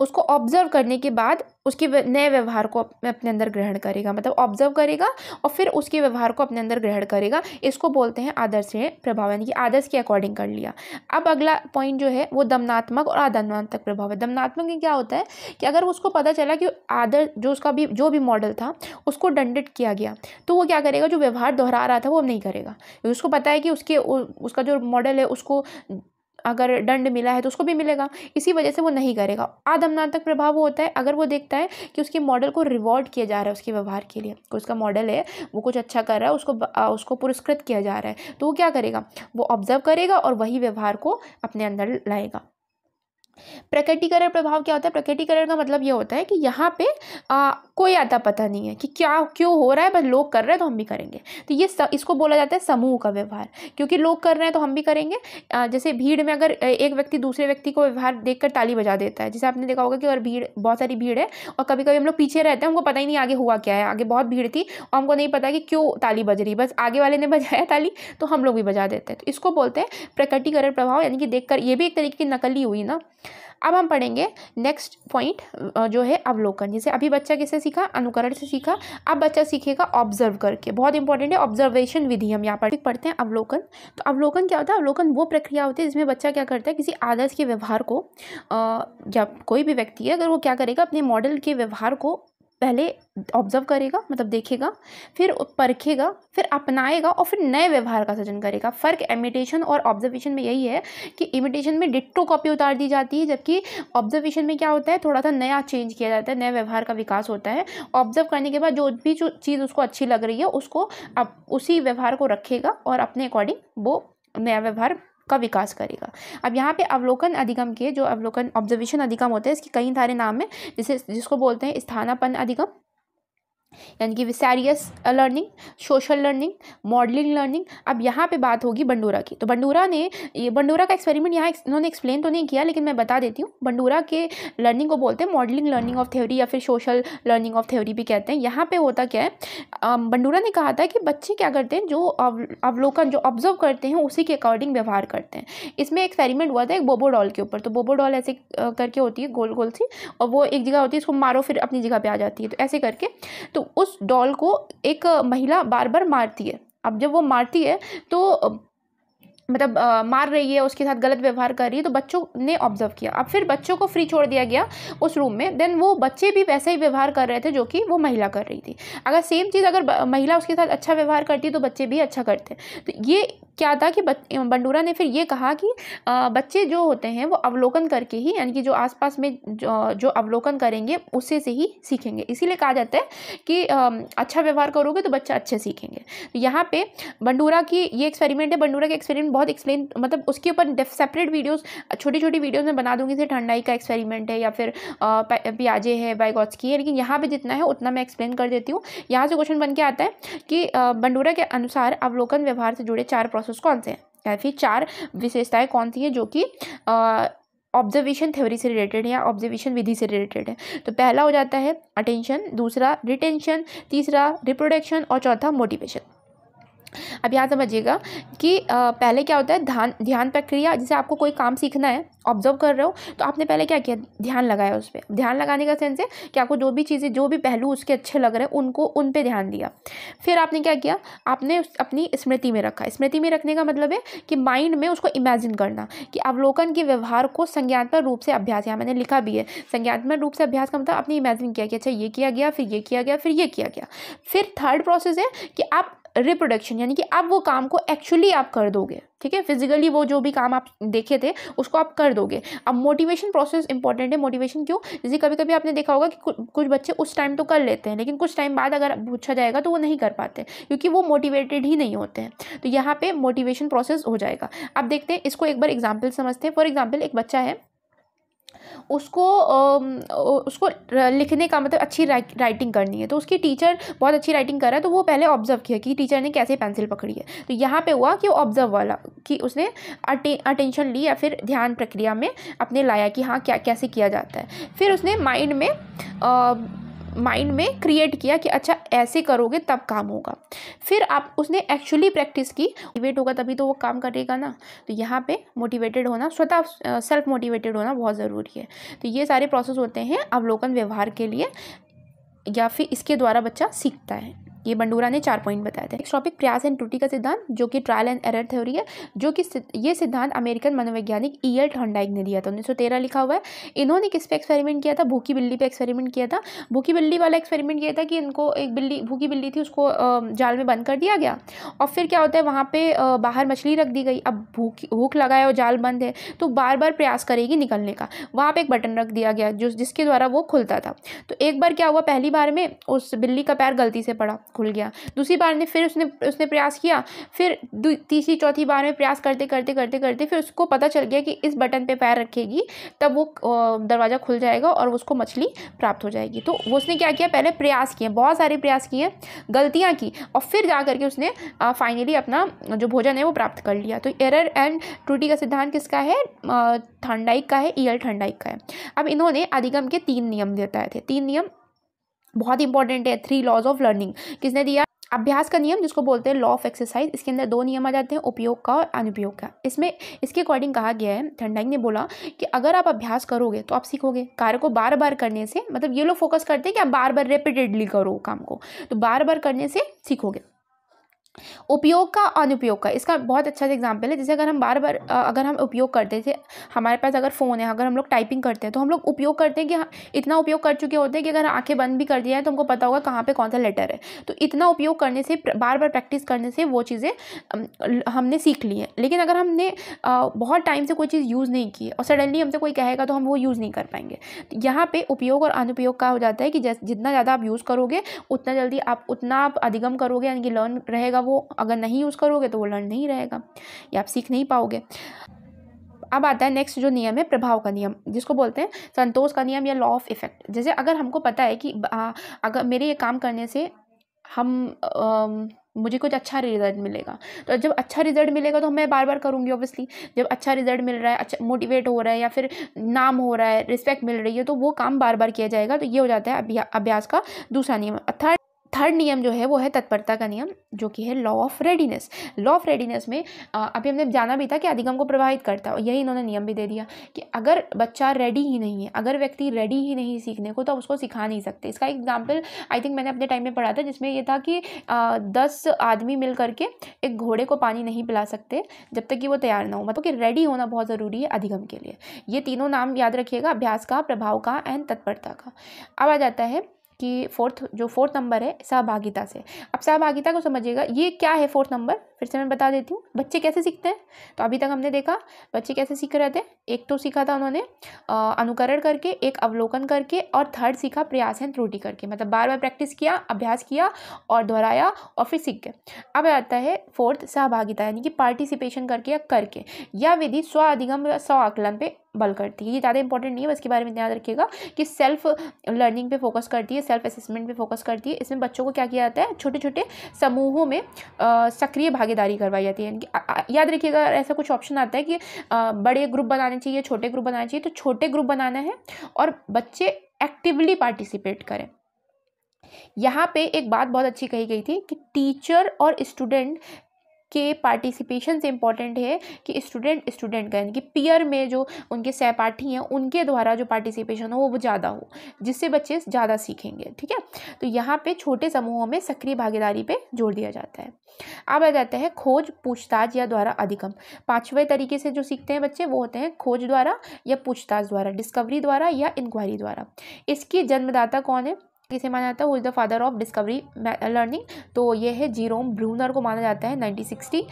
उसको ऑब्जर्व करने के बाद उसके नए व्यवहार को अपने अंदर ग्रहण करेगा मतलब ऑब्जर्व करेगा और फिर उसके व्यवहार को अपने अंदर ग्रहण करेगा इसको बोलते हैं आदर्श प्रभाव यानी कि आदर्श के अकॉर्डिंग कर लिया अब अगला पॉइंट जो है वो दमनात्मक और आदमनात्मक प्रभाव है दमनात्मक में क्या होता है कि अगर उसको पता चला कि आदर जो उसका भी जो भी मॉडल था उसको दंडित किया गया तो वो क्या करेगा जो व्यवहार दोहरा रहा था वो नहीं करेगा उसको पता है कि उसके उसका जो मॉडल है उसको अगर दंड मिला है तो उसको भी मिलेगा इसी वजह से वो नहीं करेगा आदमनातक प्रभाव वो होता है अगर वो देखता है कि उसके मॉडल को रिवॉर्ड किया जा रहा है उसके व्यवहार के लिए उसका मॉडल है वो कुछ अच्छा कर रहा है उसको उसको पुरस्कृत किया जा रहा है तो वो क्या करेगा वो ऑब्जर्व करेगा और वही व्यवहार को अपने अंदर लाएगा प्रकटीकरण प्रभाव क्या होता है प्रकटीकरण का मतलब ये होता है कि यहाँ पे आ, कोई आता पता नहीं है कि क्या क्यों हो रहा है बस लोग कर रहे हैं तो हम भी करेंगे तो ये स, इसको बोला जाता है समूह का व्यवहार क्योंकि लोग कर रहे हैं तो हम भी करेंगे आ, जैसे भीड़ में अगर एक व्यक्ति दूसरे व्यक्ति को व्यवहार देख ताली बजा देता है जैसे आपने देखा होगा कि अगर भीड़ बहुत सारी भीड़ है और कभी कभी हम लोग पीछे रहते हैं हमको पता ही नहीं आगे हुआ क्या है आगे बहुत भीड़ थी और हमको नहीं पता कि क्यों ताली बज रही बस आगे वाले ने बजाया ताली तो हम लोग भी बजा देते हैं तो इसको बोलते हैं प्रकटीकरण प्रभाव यानी कि देख ये भी एक तरीके की नकली हुई ना अब हम पढ़ेंगे नेक्स्ट पॉइंट जो है अवलोकन जैसे अभी बच्चा कैसे सीखा अनुकरण से सीखा अब बच्चा सीखेगा ऑब्जर्व करके बहुत इंपॉर्टेंट है ऑब्जर्वेशन विधि हम यहाँ पर पढ़ते हैं अवलोकन तो अवलोकन क्या होता है अवलोकन वो प्रक्रिया होती है जिसमें बच्चा क्या करता है किसी आदर्श के व्यवहार को या कोई भी व्यक्ति है अगर वो क्या करेगा अपने मॉडल के व्यवहार को पहले ऑब्जर्व करेगा मतलब देखेगा फिर परखेगा फिर अपनाएगा और फिर नए व्यवहार का सृजन करेगा फ़र्क इमिटेशन और ऑब्जर्वेशन में यही है कि इमिटेशन में डिट्टो कॉपी उतार दी जाती है जबकि ऑब्जर्वेशन में क्या होता है थोड़ा सा नया चेंज किया जाता है नए व्यवहार का विकास होता है ऑब्जर्व करने के बाद जो भी जो चीज़ उसको अच्छी लग रही है उसको अब उसी व्यवहार को रखेगा और अपने अकॉर्डिंग वो नया व्यवहार का विकास करेगा अब यहाँ पे अवलोकन अधिगम के जो अवलोकन ऑब्जर्वेशन अधिगम होते हैं इसके कई सारे नाम हैं जिसे जिसको बोलते हैं स्थानापन अधिगम यानी कि vicarious learning social learning modelling learning अब यहाँ पे बात होगी बंडूरा की तो बंडूरा ने ये बंडूरा का एक्सपेरिमेंट यहाँ इन्होंने एक्सप्लेन तो नहीं किया लेकिन मैं बता देती हूँ बंडूरा के लर्निंग को बोलते हैं मॉडलिंग लर्निंग ऑफ थ्योरी या फिर सोशल लर्निंग ऑफ थ्योरी भी कहते हैं यहाँ पर होता क्या है बंडूरा ने कहा था कि बच्चे क्या करते हैं जो अवलोकन जो ऑब्जर्व करते हैं उसी के अकॉर्डिंग व्यवहार करते हैं इसमें एक्सपेरिमेंट हुआ था एक बोबो डॉल के ऊपर तो बोबो डॉल ऐसे करके होती है गोल गोल सी और वो एक जगह होती है उसको मारो फिर अपनी जगह पर आ जाती है तो ऐसे करके तो उस डॉल को एक महिला बार बार मारती है अब जब वो मारती है तो मतलब आ, मार रही है उसके साथ गलत व्यवहार कर रही है तो बच्चों ने ऑब्जर्व किया अब फिर बच्चों को फ्री छोड़ दिया गया उस रूम में देन वो बच्चे भी वैसा ही व्यवहार कर रहे थे जो कि वो महिला कर रही थी अगर सेम चीज़ अगर महिला उसके साथ अच्छा व्यवहार करती तो बच्चे भी अच्छा करते तो ये क्या था कि बंडूरा ने फिर ये कहा कि बच्चे जो होते हैं वो अवलोकन करके ही यानी कि जो आसपास में जो, जो अवलोकन करेंगे उससे से ही सीखेंगे इसीलिए कहा जाता है कि अच्छा व्यवहार करोगे तो बच्चा अच्छे सीखेंगे तो यहाँ पे बंडूरा की ये एक्सपेरिमेंट है बंडूरा का एक्सपेरिमेंट बहुत एक्सप्लेन मतलब उसके ऊपर सेपरेट वीडियोज़ छोटी छोटी वीडियोज़ में बना दूंगी जैसे ठंडाई का एक्सपेरिमेंट है या फिर प्याजे है बाइगॉट्स की है लेकिन यहाँ पर जितना है उतना मैं एक्सप्लेन कर देती हूँ यहाँ से क्वेश्चन बन के आता है कि बंडूरा के अनुसार अवलोकन व्यवहार से जुड़े चार प्रोसेस प्रोसेस कौन से हैं या फिर चार विशेषताएं कौन सी हैं जो कि ऑब्जर्वेशन थ्योरी से रिलेटेड है या ऑब्जर्वेशन विधि से रिलेटेड है तो पहला हो जाता है अटेंशन दूसरा रिटेंशन तीसरा रिप्रोडक्शन और चौथा मोटिवेशन अब यहाँ समझिएगा कि पहले क्या होता है ध्यान ध्यान प्रक्रिया जैसे आपको कोई काम सीखना है ऑब्जर्व कर रहे हो तो आपने पहले क्या किया ध्यान लगाया उस पर ध्यान लगाने का सेंस है कि आपको जो भी चीज़ें जो भी पहलू उसके अच्छे लग रहे हैं उनको उन पर ध्यान दिया फिर आपने क्या किया आपने अपनी स्मृति में रखा स्मृति में रखने का मतलब है कि माइंड में उसको इमेजिन करना कि अवलोकन के व्यवहार को संज्ञात्मक रूप से अभ्यास यहाँ मैंने लिखा भी है संज्ञात्मक रूप से अभ्यास का मतलब आपने इमेजिन किया कि अच्छा ये किया गया फिर ये किया गया फिर ये किया गया फिर थर्ड प्रोसेस है कि आप रिप्रोडक्शन यानी कि आप वो काम को एक्चुअली आप कर दोगे ठीक है फिजिकली वो जो भी काम आप देखे थे उसको आप कर दोगे अब मोटिवेशन प्रोसेस इंपॉर्टेंट है मोटिवेशन क्यों जैसे कभी कभी आपने देखा होगा कि कुछ बच्चे उस टाइम तो कर लेते हैं लेकिन कुछ टाइम बाद अगर पूछा जाएगा तो वो नहीं कर पाते क्योंकि वो मोटिवेटेड ही नहीं होते हैं तो यहाँ पर मोटिवेशन प्रोसेस हो जाएगा अब देखते हैं इसको एक बार एग्जाम्पल समझते हैं फॉर एग्जाम्पल एक बच्चा है उसको उसको लिखने का मतलब अच्छी राइटिंग करनी है तो उसकी टीचर बहुत अच्छी राइटिंग कर रहा है तो वो पहले ऑब्जर्व किया कि टीचर ने कैसे पेंसिल पकड़ी है तो यहाँ पे हुआ कि वो ऑब्जर्व वाला कि उसने अटेंशन ली या फिर ध्यान प्रक्रिया में अपने लाया कि हाँ क्या कैसे किया जाता है फिर उसने माइंड में आ, माइंड में क्रिएट किया कि अच्छा ऐसे करोगे तब काम होगा फिर आप उसने एक्चुअली प्रैक्टिस की मोटिवेट होगा तभी तो वो काम करेगा ना तो यहाँ पे मोटिवेटेड होना स्वतः सेल्फ मोटिवेटेड होना बहुत ज़रूरी है तो ये सारे प्रोसेस होते हैं अवलोकन व्यवहार के लिए या फिर इसके द्वारा बच्चा सीखता है ये बंडूरा ने चार पॉइंट बताए थे नेक्स्ट टॉपिक प्रयास एंड त्रुटि का सिद्धांत जो कि ट्रायल एंड एरर थ्योरी है जो कि ये सिद्धांत अमेरिकन मनोवैज्ञानिक ई एल ठंडाइक ने दिया था उन्नीस लिखा हुआ है इन्होंने किस पे एक्सपेरिमेंट किया था भूखी बिल्ली पे एक्सपेरिमेंट किया था भूखी बिल्ली वाला एक्सपेरिमेंट किया था कि इनको एक बिल्ली भूखी बिल्ली थी उसको जाल में बंद कर दिया गया और फिर क्या होता है वहाँ पर बाहर मछली रख दी गई अब भूख भूख लगाए और जाल बंद है तो बार बार प्रयास करेगी निकलने का वहाँ पर एक बटन रख दिया गया जो जिसके द्वारा वो खुलता था तो एक बार क्या हुआ पहली बार में उस बिल्ली का पैर गलती से पड़ा खुल गया दूसरी बार ने फिर उसने उसने प्रयास किया फिर तीसरी चौथी बार में प्रयास करते करते करते करते फिर उसको पता चल गया कि इस बटन पे पैर रखेगी तब वो दरवाज़ा खुल जाएगा और उसको मछली प्राप्त हो जाएगी तो वो उसने क्या किया पहले प्रयास किए बहुत सारे प्रयास किए गलतियाँ की और फिर जा करके उसने फाइनली अपना जो भोजन है वो प्राप्त कर लिया तो एरर एंड त्रुटि का सिद्धांत किसका है ठंडाइक का है ई एल ठंडाइक का है अब इन्होंने अधिगम के तीन नियम बताए थे तीन नियम बहुत इंपॉर्टेंट है थ्री लॉज ऑफ लर्निंग किसने दिया अभ्यास का नियम जिसको बोलते हैं लॉ ऑफ एक्सरसाइज इसके अंदर दो नियम आ जाते हैं उपयोग का और अनुपयोग का इसमें इसके अकॉर्डिंग कहा गया है ठंडाई ने बोला कि अगर आप अभ्यास करोगे तो आप सीखोगे कार्य को बार बार करने से मतलब ये लोग फोकस करते हैं कि आप बार बार रेपिटेडली करो काम को तो बार बार करने से सीखोगे उपयोग का अनुपयोग का इसका बहुत अच्छा सा एग्जाम्पल है जैसे अगर हम बार बार अगर हम उपयोग करते थे हमारे पास अगर फ़ोन है अगर हम लोग टाइपिंग करते हैं तो हम लोग उपयोग करते हैं कि हाँ, इतना उपयोग कर चुके होते हैं कि अगर आंखें बंद भी कर दिया है तो हमको पता होगा कहाँ पे कौन सा लेटर है तो इतना उपयोग करने से बार बार प्रैक्टिस करने से वो चीज़ें हमने सीख ली हैं लेकिन अगर हमने बहुत टाइम से कोई चीज़ यूज़ नहीं की और सडनली हमसे कोई कहेगा तो हम वो यूज़ नहीं कर पाएंगे तो यहाँ पर उपयोग और अनुपयोग का हो जाता है कि जितना ज़्यादा आप यूज़ करोगे उतना जल्दी आप उतना आप अधिगम करोगे यानी कि लर्न रहेगा वो अगर नहीं यूज़ करोगे तो वो लर्न नहीं रहेगा या आप सीख नहीं पाओगे अब आता है नेक्स्ट जो नियम है प्रभाव का नियम जिसको बोलते हैं संतोष का नियम या लॉ ऑफ इफेक्ट जैसे अगर हमको पता है कि आ, अगर मेरे ये काम करने से हम आ, मुझे कुछ अच्छा रिजल्ट मिलेगा तो जब अच्छा रिजल्ट मिलेगा तो मैं बार बार करूँगी ऑब्वियसली जब अच्छा रिजल्ट मिल रहा है अच्छा मोटिवेट हो रहा है या फिर नाम हो रहा है रिस्पेक्ट मिल रही है तो वो काम बार बार किया जाएगा तो ये हो जाता है अभ्या, अभ्यास का दूसरा नियम थर्ड थर्ड नियम जो है वो है तत्परता का नियम जो कि है law of readiness law of readiness में अभी हमने जाना भी था कि अधिगम को प्रभावित करता है यही इन्होंने नियम भी दे दिया कि अगर बच्चा रेडी ही नहीं है अगर व्यक्ति रेडी ही नहीं सीखने को तो उसको सिखा नहीं सकते इसका एक एग्जाम्पल आई थिंक मैंने अपने टाइम में पढ़ा था जिसमें यह था कि आ, दस आदमी मिल करके एक घोड़े को पानी नहीं पिला सकते जब तक कि वो तैयार ना हो मतलब कि रेडी होना बहुत ज़रूरी है अधिगम के लिए ये तीनों नाम याद रखिएगा अभ्यास का प्रभाव का एंड तत्परता का अब आ जाता है कि फोर्थ जो फोर्थ नंबर है सहभागिता से अब सहभागिता को समझिएगा ये क्या है फोर्थ नंबर फिर से मैं बता देती हूँ बच्चे कैसे सीखते हैं तो अभी तक हमने देखा बच्चे कैसे सीख रहे थे एक तो सीखा था उन्होंने अनुकरण करके एक अवलोकन करके और थर्ड सीखा प्रयास एंड त्रुटि करके मतलब बार बार प्रैक्टिस किया अभ्यास किया और दोहराया और फिर सीख गए अब आता है फोर्थ सहभागिता यानी कि पार्टिसिपेशन करके या करके यह विधि स्व अधिगम या स्व आकलन पर बल करती है ये ज़्यादा इंपॉर्टेंट नहीं है बस इसके बारे में याद रखिएगा कि सेल्फ लर्निंग पे फोकस करती है सेल्फ असेसमेंट पे फोकस करती है इसमें बच्चों को क्या किया जाता है छोटे छोटे समूहों में सक्रिय भागीदारी करवाई जाती है याद रखिएगा ऐसा कुछ ऑप्शन आता है कि आ, बड़े ग्रुप बनाने चाहिए छोटे ग्रुप बनाने चाहिए तो छोटे ग्रुप बनाना है और बच्चे एक्टिवली पार्टिसिपेट करें यहाँ पे एक बात बहुत अच्छी कही गई थी कि टीचर और स्टूडेंट के पार्टिसिपेशन से इम्पॉर्टेंट है कि स्टूडेंट स्टूडेंट का यानी कि पीयर में जो उनके सहपाठी हैं उनके द्वारा जो पार्टिसिपेशन हो वो ज़्यादा हो जिससे बच्चे ज़्यादा सीखेंगे ठीक है तो यहाँ पे छोटे समूहों में सक्रिय भागीदारी पे जोर दिया जाता है अब आ जाता है खोज पूछताछ या द्वारा अधिगम पाँचवें तरीके से जो सीखते हैं बच्चे वो होते हैं खोज द्वारा या पूछताछ द्वारा डिस्कवरी द्वारा या इंक्वायरी द्वारा इसकी जन्मदाता कौन है किसे माना जाता है वो is the father of discovery learning तो ये है जीरोम ब्रूनर को माना जाता है नाइनटीन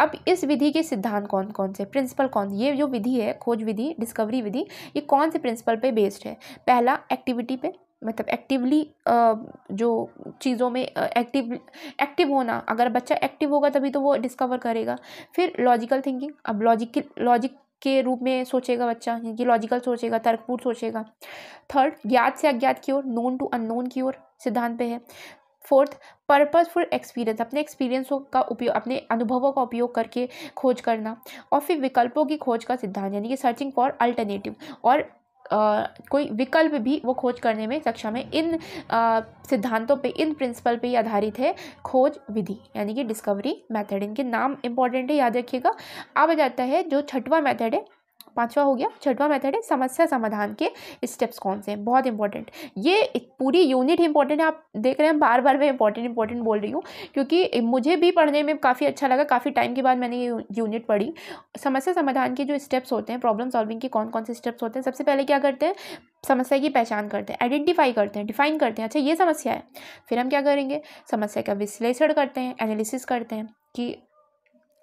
अब इस विधि के सिद्धांत कौन कौन से प्रिंसिपल कौन ये जो विधि है खोज विधि डिस्कवरी विधि ये कौन से प्रिंसिपल पे बेस्ड है पहला एक्टिविटी पे मतलब एक्टिवली जो चीज़ों में एक्टिव एक्टिव होना अगर बच्चा एक्टिव होगा तभी तो वो डिस्कवर करेगा फिर लॉजिकल थिंकिंग अब लॉजिक लॉजिक के रूप में सोचेगा बच्चा यानी कि लॉजिकल सोचेगा तर्कपूर्ण सोचेगा थर्ड ज्ञात से अज्ञात की ओर नोन टू अननोन की ओर सिद्धांत पे है फोर्थ पर्पजफुल एक्सपीरियंस अपने एक्सपीरियंसों का उपयोग अपने अनुभवों का उपयोग करके खोज करना और फिर विकल्पों की खोज का सिद्धांत यानी कि सर्चिंग फॉर अल्टरनेटिव और कोई विकल्प भी वो खोज करने में सक्षम है इन सिद्धांतों पे इन प्रिंसिपल पे आधारित है खोज विधि यानी कि डिस्कवरी मेथड इनके नाम इंपॉर्टेंट है याद रखिएगा अब आ जाता है जो छठवा मेथड है पांचवा हो गया छठवां मेथड है समस्या समाधान के स्टेप्स कौन से हैं बहुत इंपॉर्टेंट ये पूरी यूनिट इंपॉर्टेंट है आप देख रहे हैं बार बार मैं इंपॉर्टेंट इंपॉर्टेंट बोल रही हूँ क्योंकि मुझे भी पढ़ने में काफ़ी अच्छा लगा काफ़ी टाइम के बाद मैंने ये यूनिट पढ़ी समस्या समाधान के जो स्टेप्स होते हैं प्रॉब्लम सॉल्विंग के कौन कौन से स्टेप्स होते हैं सबसे पहले क्या करते हैं समस्या की पहचान करते हैं आइडेंटिफाई करते हैं डिफाइन करते हैं अच्छा ये समस्या है फिर हम क्या करेंगे समस्या का विश्लेषण करते हैं एनालिसिस करते हैं कि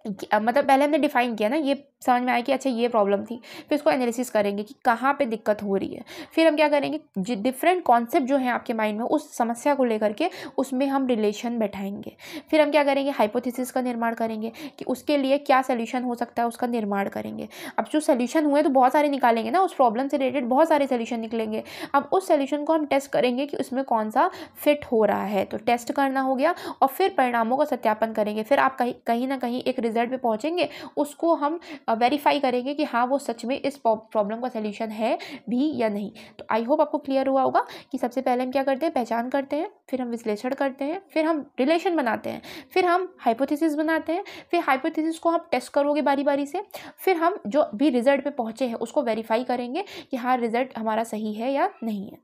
मतलब पहले हमने डिफ़ाइन किया ना ये समझ में आया कि अच्छा ये प्रॉब्लम थी फिर उसको एनालिसिस करेंगे कि कहाँ पे दिक्कत हो रही है फिर हम क्या करेंगे डिफरेंट कॉन्सेप्ट जो है आपके माइंड में उस समस्या को लेकर के उसमें हम रिलेशन बैठाएंगे फिर हम क्या करेंगे हाइपोथेसिस का निर्माण करेंगे कि उसके लिए क्या सोल्यूशन हो सकता है उसका निर्माण करेंगे अब जो सोल्यूशन हुए तो बहुत सारे निकालेंगे ना उस प्रॉब्लम से रिलेटेड बहुत सारे सोल्यूशन निकलेंगे अब उस सोल्यूशन को हम टेस्ट करेंगे कि उसमें कौन सा फिट हो रहा है तो टेस्ट करना हो गया और फिर परिणामों का सत्यापन करेंगे फिर आप कहीं कहीं ना कहीं एक रिजल्ट पे पहुंचेंगे उसको हम वेरीफाई करेंगे कि हाँ वो सच में इस प्रॉब्लम का सोल्यूशन है भी या नहीं तो आई होप आपको क्लियर हुआ होगा कि सबसे पहले हम क्या करते हैं पहचान करते हैं फिर हम विश्लेषण करते हैं फिर हम रिलेशन बनाते हैं फिर हम हाइपोथेसिस बनाते हैं फिर हाइपोथेसिस को आप टेस्ट करोगे बारी बारी से फिर हम जो भी रिजल्ट पे पहुँचे हैं उसको वेरीफाई करेंगे कि हाँ रिजल्ट हमारा सही है या नहीं है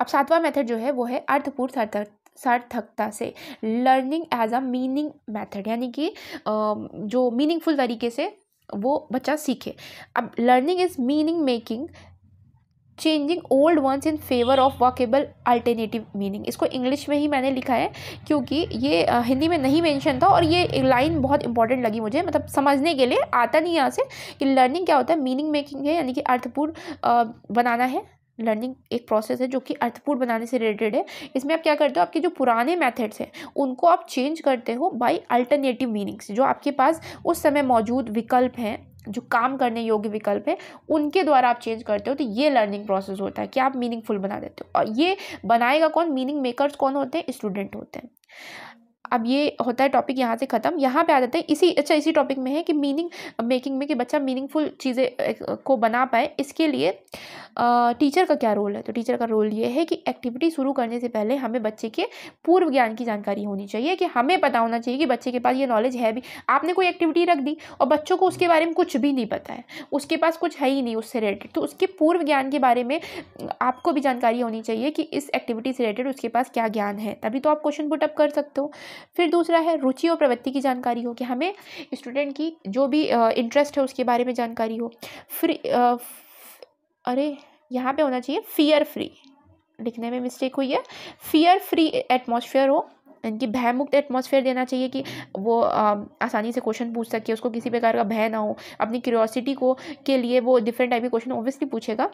अब सातवां मेथड जो है वो है अर्थपूर्ण सार्थक सार्थकता से learning as a meaning method यानी कि जो मीनिंगफुल तरीके से वो बच्चा सीखे अब learning is meaning making changing old ones in favour of workable alternative meaning इसको इंग्लिश में ही मैंने लिखा है क्योंकि ये हिंदी में नहीं मेंशन था और ये लाइन बहुत इंपॉर्टेंट लगी मुझे मतलब समझने के लिए आता नहीं यहाँ से कि लर्निंग क्या होता है मीनिंग मेकिंग है यानी कि अर्थपूर्ण बनाना है लर्निंग एक प्रोसेस है जो कि अर्थपूर्ण बनाने से रिलेटेड है इसमें आप क्या करते हो आपके जो पुराने मेथड्स हैं उनको आप चेंज करते हो बाय अल्टरनेटिव मीनिंग्स जो आपके पास उस समय मौजूद विकल्प हैं जो काम करने योग्य विकल्प है उनके द्वारा आप चेंज करते हो तो ये लर्निंग प्रोसेस होता है कि आप मीनिंगफुल बना देते हो और ये बनाएगा कौन मीनिंग मेकर्स कौन होते हैं स्टूडेंट होते हैं अब ये होता है टॉपिक यहाँ से ख़त्म यहाँ पे आ जाते हैं इसी अच्छा इसी टॉपिक में है कि मीनिंग मेकिंग में कि बच्चा मीनिंगफुल चीज़ें को बना पाए इसके लिए टीचर का क्या रोल है तो टीचर का रोल ये है कि एक्टिविटी शुरू करने से पहले हमें बच्चे के पूर्व ज्ञान की जानकारी होनी चाहिए कि हमें पता होना चाहिए कि बच्चे के पास ये नॉलेज है भी आपने कोई एक्टिविटी रख दी और बच्चों को उसके बारे में कुछ भी नहीं पता है उसके पास कुछ है ही नहीं उससे रिलेटेड तो उसके पूर्व ज्ञान के बारे में आपको भी जानकारी होनी चाहिए कि इस एक्टिविटी से रिलेटेड उसके पास क्या ज्ञान है तभी तो आप क्वेश्चन पुटअप कर सकते हो फिर दूसरा है रुचि और प्रवृत्ति की जानकारी हो कि हमें स्टूडेंट की जो भी इंटरेस्ट है उसके बारे में जानकारी हो फिर अरे यहाँ पे होना चाहिए फियर फ्री लिखने में मिस्टेक हुई है फियर फ्री एटमोसफियर हो इनकी भयमुक्त एटमॉस्फेयर देना चाहिए कि वो आ, आसानी से क्वेश्चन पूछ सके उसको किसी प्रकार का भय ना हो अपनी क्यूरियोसिटी को के लिए वो डिफरेंट टाइप के क्वेश्चन ऑब्वियसली पूछेगा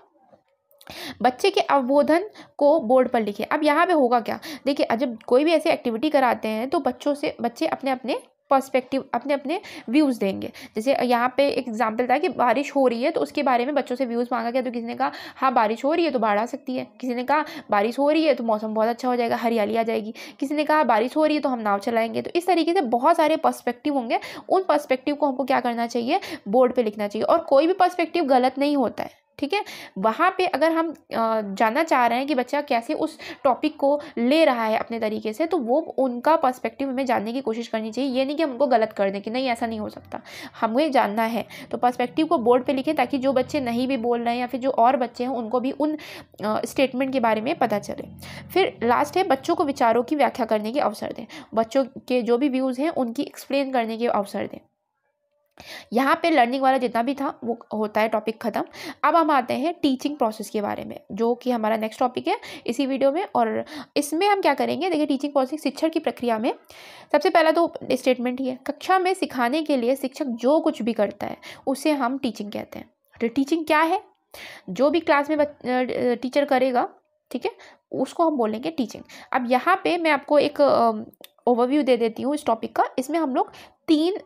बच्चे के अवबोधन को बोर्ड पर लिखे अब यहाँ पे होगा क्या देखिए जब कोई भी ऐसी एक्टिविटी कराते हैं तो बच्चों से बच्चे अपने अपने पर्सपेक्टिव अपने अपने व्यूज़ देंगे जैसे यहाँ पे एक एग्जाम्पल था कि बारिश हो रही है तो उसके बारे में बच्चों से व्यूज़ मांगा गया तो किसी ने कहा हाँ बारिश हो रही है तो बाढ़ आ सकती है किसी ने कहा बारिश हो रही है तो मौसम बहुत अच्छा हो जाएगा हरियाली आ जाएगी किसी ने कहा बारिश हो रही है तो हम नाव चलाएंगे तो इस तरीके से बहुत सारे पर्स्पेक्टिव होंगे उन पर्स्पेक्टिव को हमको क्या करना चाहिए बोर्ड पर लिखना चाहिए और कोई भी पर्स्पेक्टिव गलत नहीं होता है ठीक है वहाँ पे अगर हम जानना चाह रहे हैं कि बच्चा कैसे उस टॉपिक को ले रहा है अपने तरीके से तो वो उनका पर्सपेक्टिव हमें जानने की कोशिश करनी चाहिए ये नहीं कि हम उनको गलत कर दें कि नहीं ऐसा नहीं हो सकता हमें जानना है तो पर्सपेक्टिव को बोर्ड पर लिखें ताकि जो बच्चे नहीं भी बोल रहे हैं या फिर जो और बच्चे हैं उनको भी उन स्टेटमेंट के बारे में पता चले फिर लास्ट है बच्चों को विचारों की व्याख्या करने के अवसर दें बच्चों के जो भी व्यूज़ हैं उनकी एक्सप्लेन करने के अवसर दें यहाँ पे लर्निंग वाला जितना भी था वो होता है टॉपिक ख़त्म अब हम आते हैं टीचिंग प्रोसेस के बारे में जो कि हमारा नेक्स्ट टॉपिक है इसी वीडियो में और इसमें हम क्या करेंगे देखिए टीचिंग प्रोसेस शिक्षण की प्रक्रिया में सबसे पहला तो स्टेटमेंट ही है कक्षा में सिखाने के लिए शिक्षक जो कुछ भी करता है उसे हम टीचिंग कहते हैं तो टीचिंग क्या है जो भी क्लास में टीचर करेगा ठीक है उसको हम बोलेंगे टीचिंग अब यहाँ पर मैं आपको एक ओवरव्यू दे देती हूँ इस टॉपिक का इसमें हम लोग तीन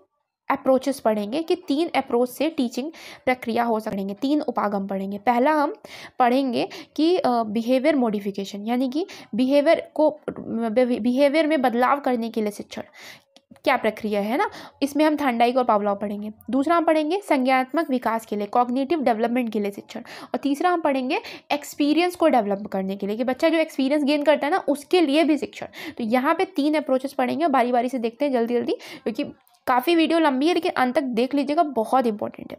अप्रोचेस पढ़ेंगे कि तीन अप्रोच से टीचिंग प्रक्रिया हो सकेंगे तीन उपागम पढ़ेंगे पहला हम पढ़ेंगे कि बिहेवियर मॉडिफिकेशन यानी कि बिहेवियर को बिहेवियर में बदलाव करने के लिए शिक्षण क्या प्रक्रिया है ना इसमें हम ठंडाई और पावलाव पढ़ेंगे दूसरा हम पढ़ेंगे संज्ञात्मक विकास के लिए कॉग्निटिव डेवलपमेंट के लिए शिक्षण और तीसरा हम पढ़ेंगे एक्सपीरियंस को डेवलप करने के लिए कि बच्चा जो एक्सपीरियंस गेन करता है ना उसके लिए भी शिक्षण तो यहाँ पे तीन अप्रोचेस पढ़ेंगे और बारी बारी से देखते हैं जल्दी जल्दी क्योंकि काफ़ी वीडियो लंबी है लेकिन अंत तक देख लीजिएगा बहुत इंपॉर्टेंट है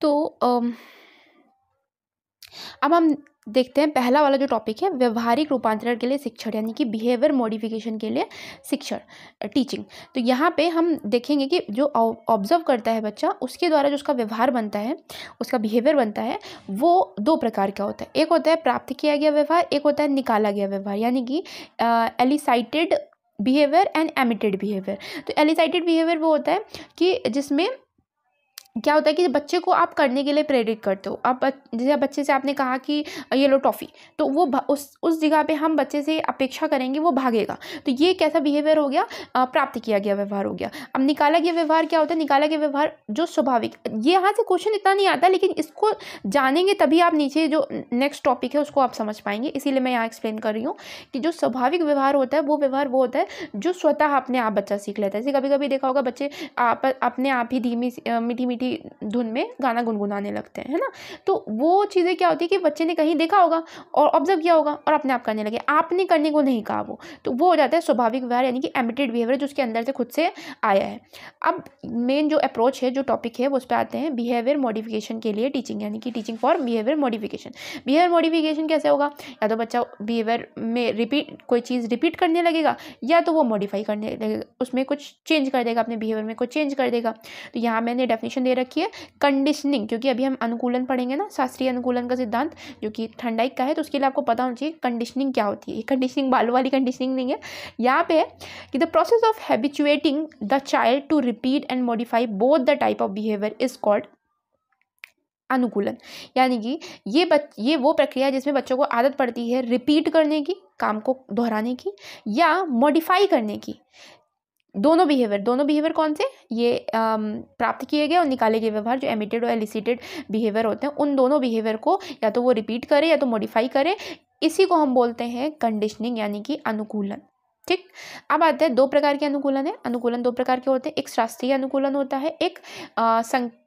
तो अब हम देखते हैं पहला वाला जो टॉपिक है व्यवहारिक रूपांतरण के लिए शिक्षण यानी कि बिहेवियर मॉडिफिकेशन के लिए शिक्षण टीचिंग तो यहाँ पे हम देखेंगे कि जो ऑब्जर्व करता है बच्चा उसके द्वारा जो उसका व्यवहार बनता है उसका बिहेवियर बनता है वो दो प्रकार का होता है एक होता है प्राप्त किया गया व्यवहार एक होता है निकाला गया व्यवहार यानी कि elicited behaviour and emitted behaviour तो एलिसाइटेड बिहेवियर e वो होता है कि जिसमें क्या होता है कि बच्चे को आप करने के लिए प्रेरित करते हो आप जैसे बच्चे से आपने कहा कि ये लो टॉफ़ी तो वो उस उस जगह पे हम बच्चे से अपेक्षा करेंगे वो भागेगा तो ये कैसा बिहेवियर हो गया प्राप्त किया गया व्यवहार हो गया अब निकाला गया व्यवहार क्या होता है निकाला गया व्यवहार जो स्वाभाविक ये यहाँ से क्वेश्चन इतना नहीं आता लेकिन इसको जानेंगे तभी आप नीचे जो नेक्स्ट टॉपिक है उसको आप समझ पाएंगे इसीलिए मैं यहाँ एक्सप्लेन कर रही हूँ कि जो स्वाभाविक व्यवहार होता है वो व्यवहार वो होता है जो स्वतः अपने आप बच्चा सीख लेता है जैसे कभी कभी देखा होगा बच्चे आप अपने आप ही धीमी मीठी मीठी की धुन में गाना गुनगुनाने लगते हैं है ना तो वो चीज़ें क्या होती है कि बच्चे ने कहीं देखा होगा और ऑब्जर्व किया होगा और अपने आप करने लगे आपने करने को नहीं कहा वो तो वो हो जाता है स्वाभाविक व्यवहार यानी कि एमिटेड बिहेवियर जो उसके अंदर से खुद से आया है अब मेन जो अप्रोच है जो टॉपिक है वो उस पर आते हैं बिहेवियर मॉडिफिकेशन के लिए टीचिंग यानी कि teaching for behaviour modification behaviour modification कैसे होगा या तो बच्चा बिहेवियर में रिपीट कोई चीज़ रिपीट करने लगेगा या तो वो मॉडिफाई करने लगेगा उसमें कुछ चेंज कर देगा अपने बिहेवियर में कुछ चेंज कर देगा तो यहाँ मैंने डेफिनेशन दे रखी है कंडीशनिंग क्योंकि अभी हम अनुकूलन पढ़ेंगे ना शास्त्रीय अनुकूलन का सिद्धांत जो कि ठंडाई का है तो उसके लिए आपको पता होना चाहिए कंडीशनिंग क्या होती है ये कंडीशनिंग बालू वाली कंडीशनिंग नहीं है यहाँ पे है कि the process of habituating the child to repeat and modify both the type of behaviour is called अनुकूलन यानी कि ये बच ये वो प्रक्रिया जिसमें बच्चों को आदत पड़ती है रिपीट करने की काम को दोहराने की या मॉडिफाई करने की दोनों बिहेवियर दोनों बिहेवियर कौन से ये प्राप्त किए गए और निकाले गए व्यवहार जो एमिटेड और एलिसिटेड बिहेवियर होते हैं उन दोनों बिहेवियर को या तो वो रिपीट करे या तो मॉडिफाई करे इसी को हम बोलते हैं कंडीशनिंग यानी कि अनुकूलन ठीक अब आता है दो प्रकार के अनुकूलन है अनुकूलन दो प्रकार के होते हैं एक शास्त्रीय अनुकूलन होता है एक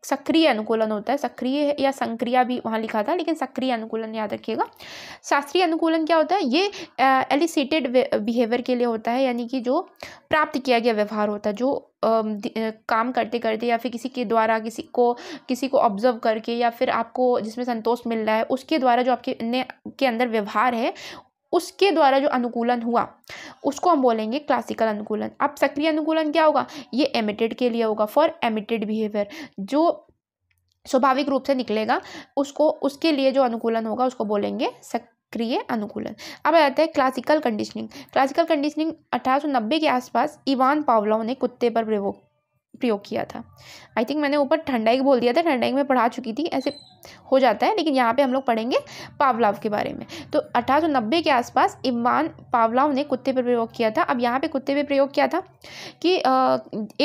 सक्रिय अनुकूलन होता है सक्रिय या संक्रिया भी वहाँ लिखा था लेकिन सक्रिय अनुकूलन याद रखिएगा शास्त्रीय अनुकूलन क्या होता है ये एलिसिटेड बिहेवियर के लिए होता है यानी कि जो प्राप्त किया गया व्यवहार होता है जो आ, काम करते करते या फिर किसी के द्वारा किसी को किसी को ऑब्जर्व करके या फिर आपको जिसमें संतोष मिल रहा है उसके द्वारा जो आपके के अंदर व्यवहार है उसके द्वारा जो अनुकूलन हुआ उसको हम बोलेंगे क्लासिकल अनुकूलन अब सक्रिय अनुकूलन क्या होगा ये एमिटेड के लिए होगा फॉर एमिटेड बिहेवियर जो स्वाभाविक रूप से निकलेगा उसको उसके लिए जो अनुकूलन होगा उसको बोलेंगे सक्रिय अनुकूलन अब आ जाता है क्लासिकल कंडीशनिंग क्लासिकल कंडीशनिंग अठारह के आसपास इवान पावलोव ने कुत्ते पर प्रयोग प्रयोग किया था आई थिंक मैंने ऊपर ठंडाई बोल दिया था ठंडाई में पढ़ा चुकी थी ऐसे हो जाता है लेकिन यहाँ पे हम लोग पढ़ेंगे पावलाव के बारे में तो अठारह के आसपास इमान पावलाव ने कुत्ते पर प्रयोग किया था अब यहाँ पे कुत्ते पर प्रयोग किया था कि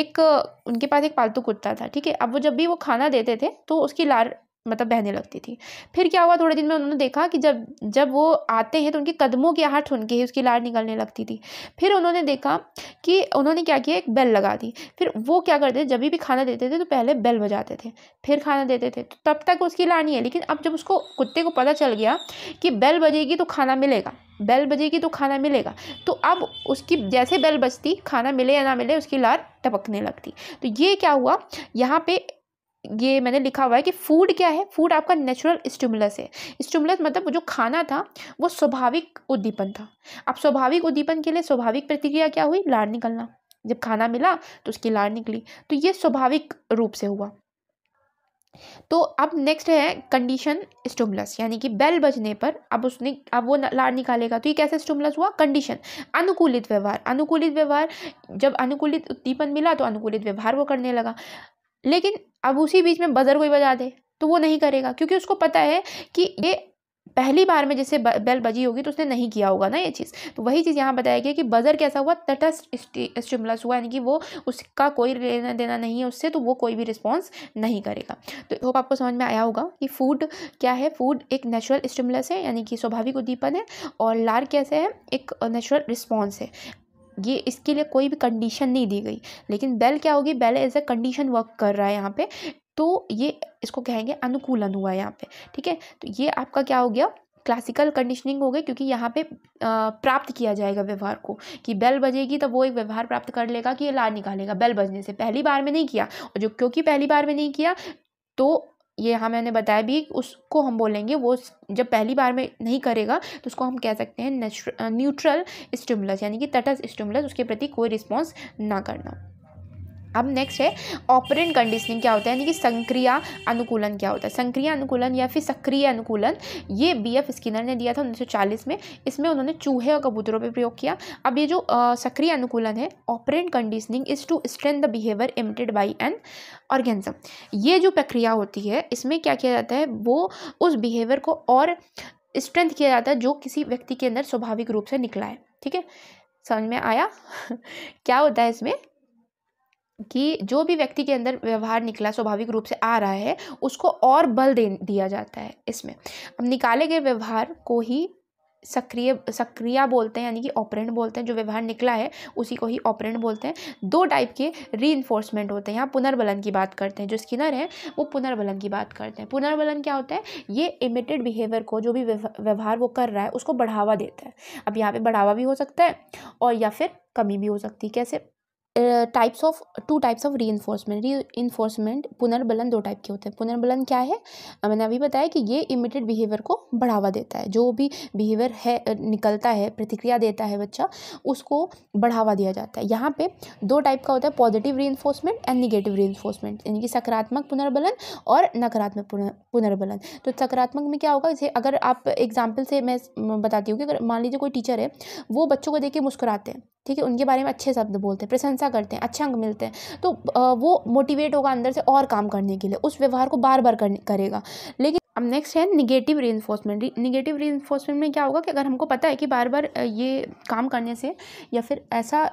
एक उनके पास एक पालतू कुत्ता था ठीक है अब वो जब भी वो खाना देते थे तो उसकी लार मतलब बहने लगती थी फिर क्या हुआ थोड़े दिन में उन्होंने देखा कि जब जब वो आते हैं तो उनके कदमों की आहट सुन के ही उसकी लार निकलने लगती थी फिर उन्होंने देखा कि उन्होंने क्या किया एक बेल लगा दी फिर वो क्या करते थे जब भी खाना देते थे तो पहले बेल बजाते थे फिर खाना देते थे तो तब तक उसकी लार नहीं है लेकिन अब जब उसको कुत्ते को पता चल गया कि बेल बजेगी तो खाना मिलेगा बेल बजेगी तो खाना मिलेगा तो अब उसकी जैसे बेल बजती खाना मिले या ना मिले उसकी लार टपकने लगती तो ये क्या हुआ यहाँ पे ये मैंने लिखा हुआ है कि फूड क्या है फूड आपका नेचुरल स्टिमुलस है स्टिमुलस मतलब जो खाना था वो स्वाभाविक उद्दीपन था अब स्वाभाविक उद्दीपन के लिए स्वाभाविक प्रतिक्रिया क्या हुई लाड़ निकलना जब खाना मिला तो उसकी लाड़ निकली तो ये स्वाभाविक रूप से हुआ तो अब नेक्स्ट है कंडीशन स्टूमलस यानी कि बेल बजने पर अब उसने अब वो लार निकालेगा तो ये कैसे स्टूमलस हुआ कंडीशन अनुकूलित व्यवहार अनुकूलित व्यवहार जब अनुकूलित उद्दीपन मिला तो अनुकूलित व्यवहार वो करने लगा लेकिन अब उसी बीच में बजर कोई बजा दे तो वो नहीं करेगा क्योंकि उसको पता है कि ये पहली बार में जैसे बेल बजी होगी तो उसने नहीं किया होगा ना ये चीज़ तो वही चीज़ यहाँ बताया गया कि बजर कैसा हुआ तटस्थ स्टिमुलस हुआ यानी कि वो उसका कोई लेना देना नहीं है उससे तो वो कोई भी रिस्पॉन्स नहीं करेगा तो होप आपको समझ में आया होगा कि फूड क्या है फूड एक नेचुरल स्टिमुलस है यानी कि स्वाभाविक उद्दीपन है और लार कैसे है एक नेचुरल रिस्पॉन्स है ये इसके लिए कोई भी कंडीशन नहीं दी गई लेकिन बेल क्या होगी bell as a condition work कर रहा है यहाँ पे तो ये इसको कहेंगे अनुकूलन हुआ यहाँ पे ठीक है तो ये आपका क्या हो गया क्लासिकल कंडीशनिंग हो गई क्योंकि यहाँ पे प्राप्त किया जाएगा व्यवहार को कि बेल बजेगी तो वो एक व्यवहार प्राप्त कर लेगा कि ये लार निकालेगा बेल बजने से पहली बार में नहीं किया और जो क्योंकि पहली बार में नहीं किया तो ये हाँ मैंने बताया भी उसको हम बोलेंगे वो जब पहली बार में नहीं करेगा तो उसको हम कह सकते हैं न्यूट्रल स्टिमुलस यानी कि तटस्थ स्टिमुलस उसके प्रति कोई रिस्पॉन्स ना करना अब नेक्स्ट है ऑपरेंट कंडीशनिंग क्या होता है यानी कि संक्रिया अनुकूलन क्या होता है संक्रिय अनुकूलन या फिर सक्रिय अनुकूलन ये बी एफ स्किनर ने दिया था 1940 में इसमें उन्होंने चूहे और कबूतरों पर प्रयोग किया अब ये जो सक्रिय अनुकूलन है operant conditioning is to strength the behaviour emitted by an organism ये जो प्रक्रिया होती है इसमें क्या किया जाता है वो उस बिहेवियर को और स्ट्रेंथ किया जाता है जो किसी व्यक्ति के अंदर स्वाभाविक रूप से निकला है ठीक है समझ में आया क्या होता है इसमें कि जो भी व्यक्ति के अंदर व्यवहार निकला स्वाभाविक रूप से आ रहा है उसको और बल दे दिया जाता है इसमें अब निकाले गए व्यवहार को ही सक्रिय सक्रिया बोलते हैं यानी कि ऑपरेंट बोलते हैं जो व्यवहार निकला है उसी को ही ऑपरेंट बोलते हैं दो टाइप के री होते हैं यहाँ पुनर्बलन की बात करते हैं जो स्किनर है वो पुनर्बलन की बात करते हैं पुनर्बलन क्या होता है ये इमिटेड बिहेवियर को जो भी व्यवहार वो कर रहा है उसको बढ़ावा देता है अब यहाँ पर बढ़ावा भी हो सकता है और या फिर कमी भी हो सकती है कैसे types of two types of reinforcement reinforcement पुनर्बलन दो टाइप के होते हैं पुनर्बलन क्या है मैंने अभी बताया कि ये इमिटेड बिहेवियर को बढ़ावा देता है जो भी बिहेवियर है निकलता है प्रतिक्रिया देता है बच्चा उसको बढ़ावा दिया जाता है यहाँ पे दो टाइप का होता है पॉजिटिव री एंड निगेटिव री यानी कि सकारात्मक पुनर्बलन और नकारात्मक पुनर्बलन तो सकारात्मक में क्या होगा जैसे अगर आप एग्जाम्पल से मैं बताती हूँ कि अगर मान लीजिए कोई टीचर है वो बच्चों को देख के मुस्कुराते हैं ठीक है उनके बारे में अच्छे शब्द बोलते हैं प्रशंसा करते हैं अच्छे अंक मिलते हैं तो वो मोटिवेट होगा अंदर से और काम करने के लिए उस व्यवहार को बार बार करेगा लेकिन अब नेक्स्ट है निगेटिव री इन्फोर्समेंट निगेटिव री इन्फोर्समेंट में क्या होगा कि अगर हमको पता है कि बार बार ये काम करने से या फिर ऐसा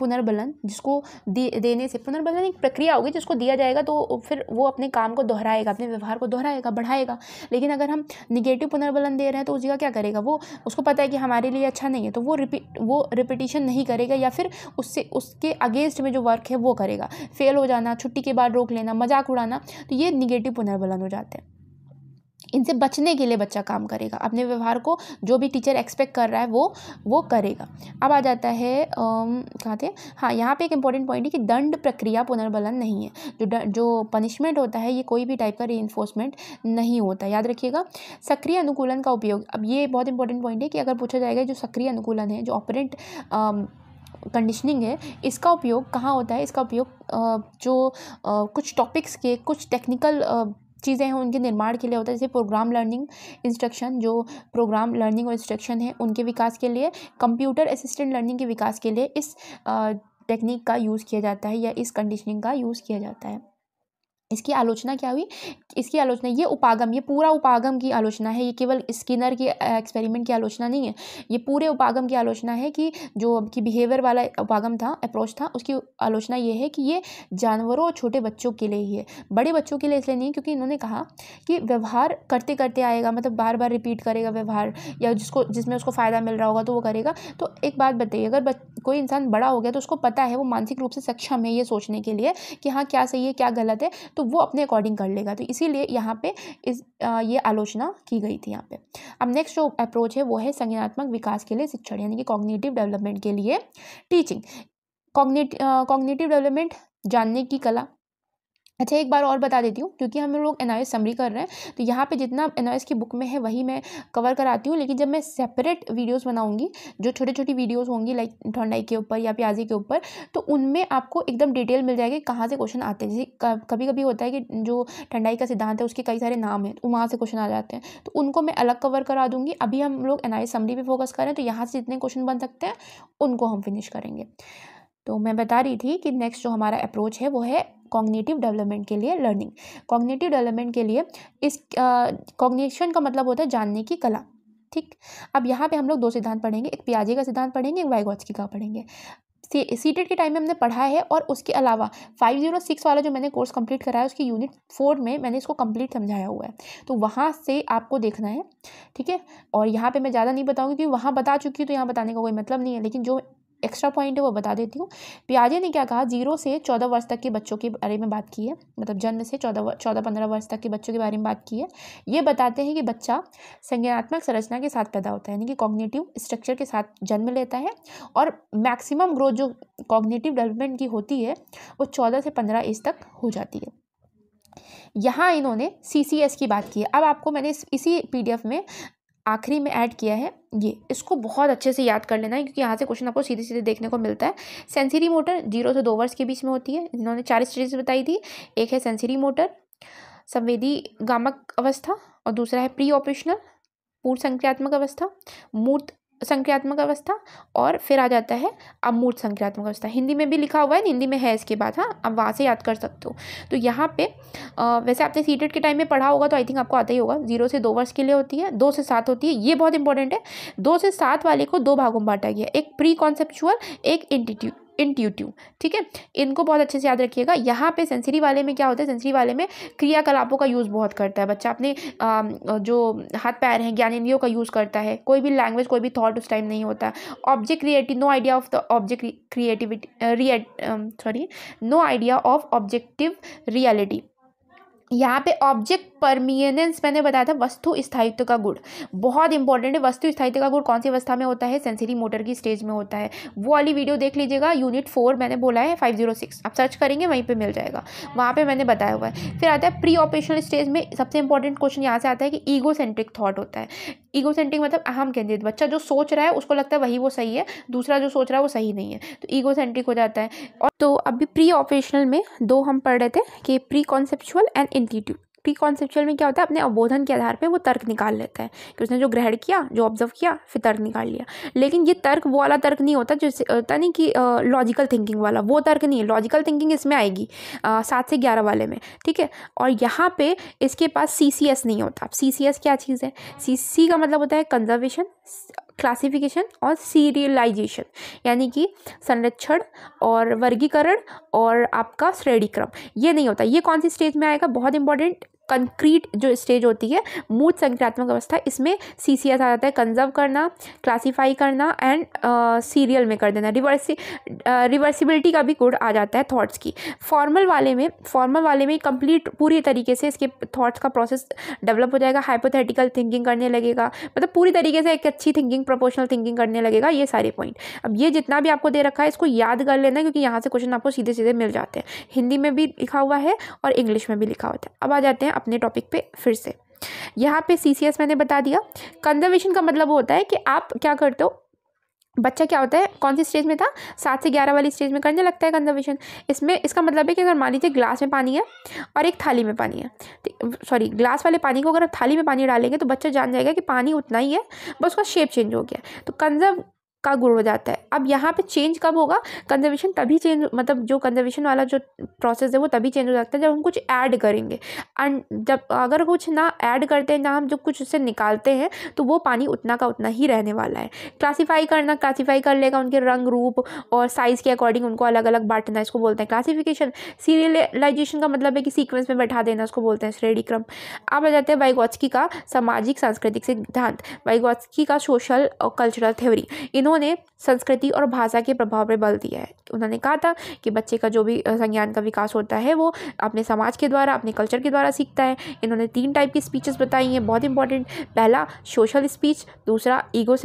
पुनर्बलन जिसको दे, देने से पुनर्बलन एक प्रक्रिया होगी जिसको दिया जाएगा तो फिर वो अपने काम को दोहराएगा अपने व्यवहार को दोहराएगा बढ़ाएगा लेकिन अगर हम निगेटिव पुनर्बलन दे रहे हैं तो उस जगह क्या करेगा वो उसको पता है कि हमारे लिए अच्छा नहीं है तो वो रिपीट वो रिपीटिशन नहीं करेगा या फिर उससे उसके अगेंस्ट में जो वर्क है वो करेगा फेल हो जाना छुट्टी के बाद रोक लेना मजाक उड़ाना तो ये निगेटिव पुनर्बलन हो जाते हैं इनसे बचने के लिए बच्चा काम करेगा अपने व्यवहार को जो भी टीचर एक्सपेक्ट कर रहा है वो वो करेगा अब आ जाता है कहाँ थे हाँ यहाँ पे एक इम्पॉर्टेंट पॉइंट है कि दंड प्रक्रिया पुनर्बलन नहीं है जो जो पनिशमेंट होता है ये कोई भी टाइप का री नहीं होता याद रखिएगा सक्रिय अनुकूलन का उपयोग अब ये बहुत इंपॉर्टेंट पॉइंट है कि अगर पूछा जाएगा जो सक्रिय अनुकूलन है जो ऑपरेंट कंडीशनिंग है इसका उपयोग कहाँ होता है इसका उपयोग जो कुछ टॉपिक्स के कुछ टेक्निकल चीज़ें हैं उनके निर्माण के लिए होता है जैसे प्रोग्राम लर्निंग इंस्ट्रक्शन जो प्रोग्राम लर्निंग और इंस्ट्रक्शन है उनके विकास के लिए कंप्यूटर असिस्टेंट लर्निंग के विकास के लिए इस टेक्निक का यूज़ किया जाता है या इस कंडीशनिंग का यूज़ किया जाता है इसकी आलोचना क्या हुई इसकी आलोचना ये उपागम ये पूरा उपागम की आलोचना है ये केवल स्किनर की एक्सपेरिमेंट की आलोचना नहीं है ये पूरे उपागम की आलोचना है कि जो अब की बिहेवियर वाला उपागम था अप्रोच था उसकी आलोचना ये है कि ये जानवरों और छोटे बच्चों के लिए ही है बड़े बच्चों के लिए इसलिए नहीं क्योंकि इन्होंने कहा कि व्यवहार करते करते आएगा मतलब बार बार रिपीट करेगा व्यवहार या जिसको जिसमें उसको फ़ायदा मिल रहा होगा तो वो करेगा तो एक बात बताइए अगर कोई इंसान बड़ा हो गया तो उसको पता है वो मानसिक रूप से सक्षम है ये सोचने के लिए कि हाँ क्या सही है क्या गलत है तो तो वो अपने अकॉर्डिंग कर लेगा तो इसीलिए यहाँ पे इस आ, ये आलोचना की गई थी यहाँ पे अब नेक्स्ट जो अप्रोच है वो है संज्ञानात्मक विकास के लिए शिक्षण यानी कि कॉग्निटिव डेवलपमेंट के लिए टीचिंग कॉग्निट कॉग्निटिव डेवलपमेंट जानने की कला अच्छा एक बार और बता देती हूँ क्योंकि हम लोग एनालिस समरी कर रहे हैं तो यहाँ पे जितना एनालिस की बुक में है वही मैं कवर कराती हूँ लेकिन जब मैं सेपरेट वीडियोस बनाऊँगी जो छोटी छोटी वीडियोस होंगी लाइक ठंडाई के ऊपर या प्याजी के ऊपर तो उनमें आपको एकदम डिटेल मिल जाएगी कहाँ से क्वेश्चन आते हैं जैसे कभी कभी होता है कि जो ठंडाई का सिद्धांत है उसके कई सारे नाम हैं तो वहाँ से क्वेश्चन आ जाते हैं तो उनको मैं अलग कवर करा दूँगी अभी हम लोग एन एस समरी पर फोकस करें तो यहाँ से जितने क्वेश्चन बन सकते हैं उनको हम फिनिश करेंगे तो मैं बता रही थी कि नेक्स्ट जो हमारा अप्रोच है वो है कॉग्नेटिव डेवलपमेंट के लिए लर्निंग कॉग्नेटिव डेवलपमेंट के लिए इस कॉग्निशन uh, का मतलब होता है जानने की कला ठीक अब यहाँ पे हम लोग दो सिद्धांत पढ़ेंगे एक पियाजे का सिद्धांत पढ़ेंगे एक वाइगोत्सकी का पढ़ेंगे सीटेड के टाइम में हमने पढ़ा है और उसके अलावा फाइव जीरो सिक्स वाला जो मैंने कोर्स कंप्लीट कराया उसकी यूनिट फोर में मैंने इसको कंप्लीट समझाया हुआ है तो वहाँ से आपको देखना है ठीक है और यहाँ पे मैं ज़्यादा नहीं बताऊँगी क्योंकि वहाँ बता चुकी हूँ तो यहाँ बताने का कोई मतलब नहीं है लेकिन जो एक्स्ट्रा पॉइंट है वो बता देती हूँ पियाजे ने क्या कहा जीरो से चौदह वर्ष तक के बच्चों के बारे में बात की है मतलब जन्म से चौदह चौदह पंद्रह वर्ष तक के बच्चों के बारे में बात की है ये बताते हैं कि बच्चा संज्ञानात्मक संरचना के साथ पैदा होता है यानी कि कॉग्नेटिव स्ट्रक्चर के साथ जन्म लेता है और मैक्सिमम ग्रोथ जो कॉग्नेटिव डेवलपमेंट की होती है वो चौदह से पंद्रह एज तक हो जाती है यहाँ इन्होंने सी की बात की है अब आपको मैंने इसी पी में आखिरी में ऐड किया है ये इसको बहुत अच्छे से याद कर लेना है क्योंकि यहाँ से क्वेश्चन आपको सीधे सीधे देखने को मिलता है सेंसरी मोटर जीरो से दो वर्ष के बीच में होती है इन्होंने चार स्टेजेस बताई थी एक है सेंसरी मोटर संवेदी गामक अवस्था और दूसरा है प्री ऑपरेशनल पूर्व संक्रियात्मक अवस्था मूर्त संख्यात्मक अवस्था और फिर आ जाता है अमूर्त संख्यात्मक अवस्था हिंदी में भी लिखा हुआ है हिंदी में है इसके बाद हाँ आप वहाँ से याद कर सकते हो तो यहाँ पे आ, वैसे आपने सी e के टाइम में पढ़ा होगा तो आई थिंक आपको आता ही होगा जीरो से दो वर्ष के लिए होती है दो से सात होती है ये बहुत इंपॉर्टेंट है दो से सात वाले को दो भागों में बांटा गया एक प्री कॉन्सेप्चुअल एक इंटीट्यूट इंट्यूटिव ठीक है इनको बहुत अच्छे से याद रखिएगा यहाँ पे सेंसरी वाले में क्या होता है सेंसरी वाले में क्रियाकलापों का यूज़ बहुत करता है बच्चा अपने जो हाथ पैर हैं इंद्रियों का यूज़ करता है कोई भी लैंग्वेज कोई भी थॉट उस टाइम नहीं होता object creative no idea of the object creativity sorry no idea of objective reality यहाँ पे ऑब्जेक्ट परमियनेंस मैंने बताया था वस्तु स्थायित्व का गुण बहुत इंपॉर्टेंट है वस्तु स्थायित्व का गुण कौन सी अवस्था में होता है सेंसरी मोटर की स्टेज में होता है वो वाली वीडियो देख लीजिएगा यूनिट फोर मैंने बोला है फाइव जीरो सिक्स आप सर्च करेंगे वहीं पर मिल जाएगा वहाँ पर मैंने बताया हुआ है फिर आता है प्री ऑपरेशनल स्टेज में सबसे इंपॉर्टेंट क्वेश्चन यहाँ से आता है कि ईगो सेंट्रिक थाट होता है ईगोसेंट्रिक मतलब अहम केंद्रित बच्चा जो सोच रहा है उसको लगता है वही वो सही है दूसरा जो सोच रहा है वो सही नहीं है तो ईगोसेंट्रिक हो जाता है और तो अभी प्री ऑपरेशनल में दो हम पढ़ रहे थे कि preconceptual and intuitive preconceptual में क्या होता है अपने अवबोधन के आधार पर वो तर्क निकाल लेता है कि उसने जो ग्रहण किया जो ऑब्जर्व किया फिर तर्क निकाल लिया लेकिन ये तर्क वो वाला तर्क नहीं होता जिससे होता नहीं कि लॉजिकल थिंकिंग वाला वो तर्क नहीं है लॉजिकल थिंकिंग इसमें आएगी सात से ग्यारह वाले में ठीक है और यहाँ पर इसके पास सी सी एस नहीं होता अब सी सी एस क्या चीज़ है सी सी का मतलब होता है कंजर्वेशन क्लासिफिकेशन और सीरियलाइजेशन यानी कि संरक्षण और वर्गीकरण और आपका श्रेणीक्रम ये नहीं होता ये कौन सी स्टेज में आएगा बहुत इंपॉर्टेंट कंक्रीट जो स्टेज होती है मूड संक्रात्मक अवस्था इसमें सी सी एस आ जाता है कंजर्व करना क्लासीफाई करना एंड सीरियल में कर देना रिवर्सी रिवर्सिबिलिटी का भी गुड आ जाता है थॉट्स की फॉर्मल वाले में फॉर्मल वाले में कंप्लीट पूरी तरीके से इसके थॉट्स का प्रोसेस डेवलप हो जाएगा हाइपोथेटिकल थिंकिंग करने लगेगा मतलब पूरी तरीके से एक अच्छी थिंकिंग प्रोपोशनल थिंकिंग करने लगेगा ये सारे पॉइंट अब ये जितना भी आपको दे रखा है इसको याद कर लेना क्योंकि यहाँ से क्वेश्चन आपको सीधे सीधे मिल जाते हैं हिंदी में भी लिखा हुआ है और इंग्लिश में भी लिखा होता है अब आ जाते हैं हैं अपने टॉपिक पे फिर से यहाँ पे सी मैंने बता दिया कंजर्वेशन का मतलब होता है कि आप क्या करते हो बच्चा क्या होता है कौन सी स्टेज में था सात से ग्यारह वाली स्टेज में करने लगता है कंजर्वेशन इसमें इसका मतलब है कि अगर मान लीजिए ग्लास में पानी है और एक थाली में पानी है सॉरी ग्लास वाले पानी को अगर आप थाली में पानी डालेंगे तो बच्चा जान जाएगा कि पानी उतना ही है बस उसका शेप चेंज हो गया तो कंजर्व का गुण हो जाता है अब यहाँ पे चेंज कब होगा कंजर्वेशन तभी चेंज मतलब जो कंजर्वेशन वाला जो प्रोसेस है वो तभी चेंज हो जाता है जब हम कुछ ऐड करेंगे एंड जब अगर कुछ ना ऐड करते हैं ना हम जो कुछ उससे निकालते हैं तो वो पानी उतना का उतना ही रहने वाला है क्लासीफाई करना क्लासीफाई कर लेगा उनके रंग रूप और साइज़ के अकॉर्डिंग उनको अलग अलग बांटना इसको बोलते हैं क्लासीफिकेशन सीरियलाइजेशन का मतलब है कि सीक्वेंस में बैठा देना उसको बोलते हैं श्रेणी क्रम अब आ जाते हैं वाइगॉत्स्की का सामाजिक सांस्कृतिक सिद्धांत वाइगॉत्स्की का सोशल और कल्चरल थ्योरी इन्होंने उन्होंने संस्कृति और भाषा के प्रभाव पर बल दिया है उन्होंने कहा था कि बच्चे का जो भी संज्ञान का विकास होता है वो अपने समाज के द्वारा अपने कल्चर के द्वारा सीखता है इन्होंने तीन टाइप की स्पीचेस बताई हैं बहुत इंपॉर्टेंट पहला सोशल स्पीच दूसरा ईगो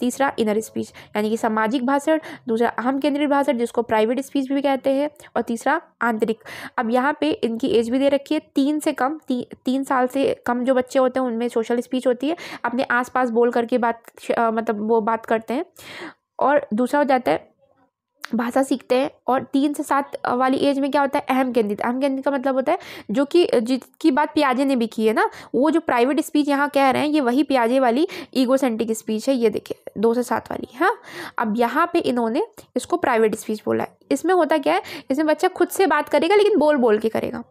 तीसरा इनर स्पीच यानी कि सामाजिक भाषण दूसरा अहम केंद्रित भाषण जिसको प्राइवेट स्पीच भी कहते हैं और तीसरा आंतरिक अब यहाँ पे इनकी एज भी दे रखी है तीन से कम ती, तीन साल से कम जो बच्चे होते हैं उनमें सोशल स्पीच होती है अपने आसपास बोल करके बात मतलब वो बात करते हैं और दूसरा हो जाता है भाषा सीखते हैं और तीन से सात वाली एज में क्या होता है अहम केंद्रित अहम केंद्रित का मतलब होता है जो कि जिसकी बात पियाजे ने भी की है ना वो जो प्राइवेट स्पीच यहाँ कह रहे हैं ये वही पियाजे वाली ईगोसेंटिक स्पीच है ये देखिए दो से सात वाली हाँ अब यहाँ पे इन्होंने इसको प्राइवेट स्पीच बोला है इसमें होता क्या है इसमें बच्चा खुद से बात करेगा लेकिन बोल बोल के करेगा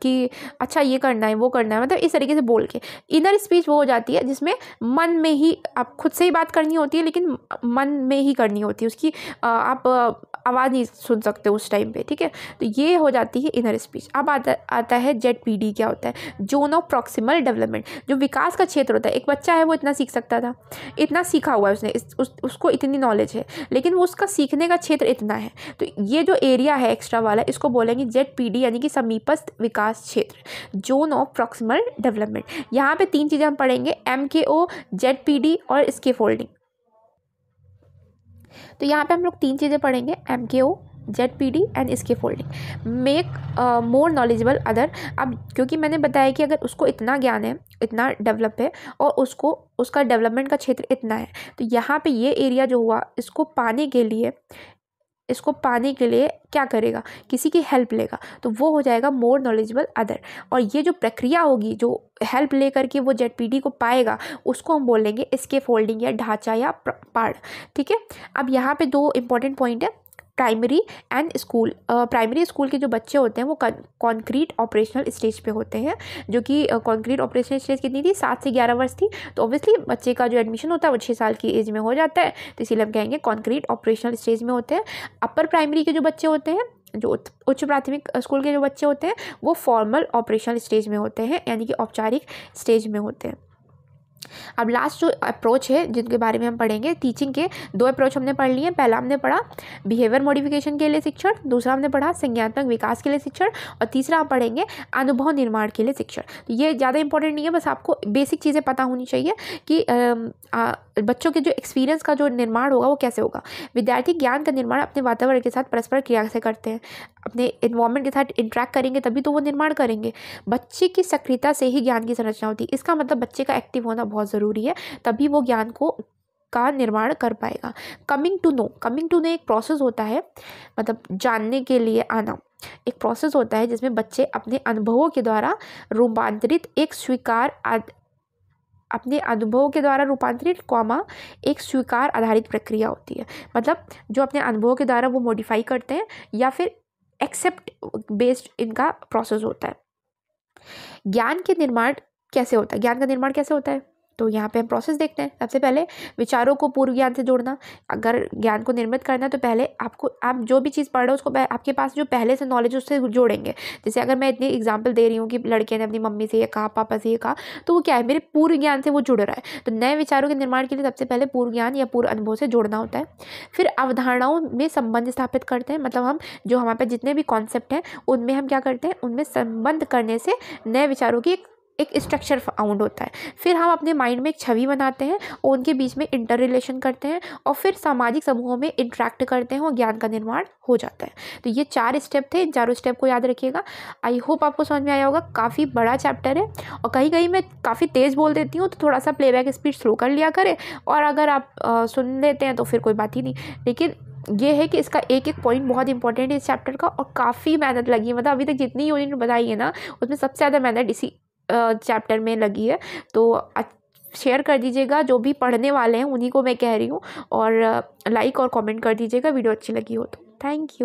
कि अच्छा ये करना है वो करना है मतलब इस तरीके से बोल के इनर स्पीच वो हो जाती है जिसमें मन में ही आप खुद से ही बात करनी होती है लेकिन मन में ही करनी होती है उसकी आप आवाज़ नहीं सुन सकते उस टाइम पे ठीक है तो ये हो जाती है इनर स्पीच अब आता आता है जेड पी डी क्या होता है जोन ऑफ प्रॉक्सिमल डेवलपमेंट जो विकास का क्षेत्र होता है एक बच्चा है वो इतना सीख सकता था इतना सीखा हुआ है उसने उस, उसको इतनी नॉलेज है लेकिन वो उसका सीखने का क्षेत्र इतना है तो ये जो एरिया है एक्स्ट्रा वाला इसको बोलेंगे जेड पी डी यानी कि समीपस्थ विकास क्षेत्र जोन ऑफ प्रॉक्सिमल डेवलपमेंट यहाँ पे तीन चीज़ें हम पढ़ेंगे M K O Z P D और स्के फोल्डिंग तो यहाँ पे हम लोग तीन चीज़ें पढ़ेंगे M K O Z P D and इसके folding make more knowledgeable other अब क्योंकि मैंने बताया कि अगर उसको इतना ज्ञान है इतना डेवलप है और उसको उसका डेवलपमेंट का क्षेत्र इतना है तो यहाँ पे ये एरिया जो हुआ इसको पाने के लिए इसको पाने के लिए क्या करेगा किसी की हेल्प लेगा तो वो हो जाएगा मोर नॉलेजेबल अदर और ये जो प्रक्रिया होगी जो हेल्प ले करके वो जेड पी को पाएगा उसको हम बोलेंगे इसके फोल्डिंग या ढांचा या पाड़ ठीक है अब यहाँ पे दो इम्पॉर्टेंट पॉइंट है primary and school primary school के जो बच्चे होते हैं वो कॉन्क्रीट ऑपरेशनल स्टेज पे होते हैं जो कि कॉन्क्रीट ऑपरेशनल स्टेज कितनी थी सात से ग्यारह वर्ष थी तो ऑब्वियसली बच्चे का जो एडमिशन होता है वो छः साल की एज में हो जाता है तो इसीलिए हम कहेंगे कॉन्क्रीट ऑपरेशनल स्टेज में होते हैं अपर प्राइमरी के जो बच्चे होते हैं जो उच्च प्राथमिक स्कूल के जो बच्चे होते हैं वो फॉर्मल ऑपरेशनल स्टेज में होते हैं यानी कि औपचारिक स्टेज में होते हैं अब लास्ट जो अप्रोच है जिनके बारे में हम पढ़ेंगे टीचिंग के दो अप्रोच हमने पढ़ लिए पहला हमने पढ़ा बिहेवियर मॉडिफिकेशन के लिए शिक्षण दूसरा हमने पढ़ा संज्ञात्मक विकास के लिए शिक्षण और तीसरा हम पढ़ेंगे अनुभव निर्माण के लिए शिक्षण तो ये ज़्यादा इंपॉर्टेंट नहीं है बस आपको बेसिक चीज़ें पता होनी चाहिए कि आ, आ, बच्चों के जो एक्सपीरियंस का जो निर्माण होगा वो कैसे होगा विद्यार्थी ज्ञान का निर्माण अपने वातावरण के साथ परस्पर क्रिया से करते हैं अपने इन्वायरमेंट के साथ इंट्रैक्ट करेंगे तभी तो वो निर्माण करेंगे बच्चे की सक्रियता से ही ज्ञान की संरचना होती है इसका मतलब बच्चे का एक्टिव होना बहुत ज़रूरी है तभी वो ज्ञान को का निर्माण कर पाएगा coming to know coming to know एक प्रोसेस होता है मतलब जानने के लिए आना एक प्रोसेस होता है जिसमें बच्चे अपने अनुभवों के द्वारा रूपांतरित एक स्वीकार अपने अनुभव के द्वारा रूपांतरित कॉमा एक स्वीकार आधारित प्रक्रिया होती है मतलब जो अपने अनुभव के द्वारा वो मॉडिफाई करते हैं या फिर एक्सेप्ट बेस्ड इनका प्रोसेस होता है ज्ञान के निर्माण कैसे होता है ज्ञान का निर्माण कैसे होता है तो यहाँ पे हम प्रोसेस देखते हैं सबसे पहले विचारों को पूर्व ज्ञान से जोड़ना अगर ज्ञान को निर्मित करना है तो पहले आपको आप जो भी चीज़ पढ़ रहे हो उसको आपके पास जो पहले से नॉलेज उससे जोड़ेंगे जैसे अगर मैं इतनी एग्जाम्पल दे रही हूँ कि लड़के ने अपनी मम्मी से ये कहा पापा से ये कहा तो वो क्या है मेरे पूर्व ज्ञान से वो जुड़ रहा है तो नए विचारों के निर्माण के लिए सबसे पहले पूर्व ज्ञान या पूर्व अनुभव से जोड़ना होता है फिर अवधारणाओं में संबंध स्थापित करते हैं मतलब हम जो हमारे पास जितने भी कॉन्सेप्ट हैं उनमें हम क्या करते हैं उनमें संबंध करने से नए विचारों की एक एक स्ट्रक्चर फाउंड होता है फिर हम अपने माइंड में एक छवि बनाते हैं और उनके बीच में इंटर रिलेशन करते हैं और फिर सामाजिक समूहों में इंट्रैक्ट करते हैं और ज्ञान का निर्माण हो जाता है तो ये चार स्टेप थे इन चारों स्टेप को याद रखिएगा आई होप आपको समझ में आया होगा काफ़ी बड़ा चैप्टर है और कहीं कहीं मैं काफ़ी तेज़ बोल देती हूँ तो थोड़ा सा प्लेबैक स्पीड स्लो कर लिया करें और अगर आप आ, सुन लेते हैं तो फिर कोई बात ही नहीं लेकिन ये है कि इसका एक एक पॉइंट बहुत इंपॉर्टेंट है इस चैप्टर का और काफ़ी मेहनत लगी है मतलब अभी तक जितनी यूनिट बताई है ना उसमें सबसे ज़्यादा मेहनत इसी चैप्टर में लगी है तो शेयर कर दीजिएगा जो भी पढ़ने वाले हैं उन्हीं को मैं कह रही हूँ और लाइक और कमेंट कर दीजिएगा वीडियो अच्छी लगी हो तो थैंक यू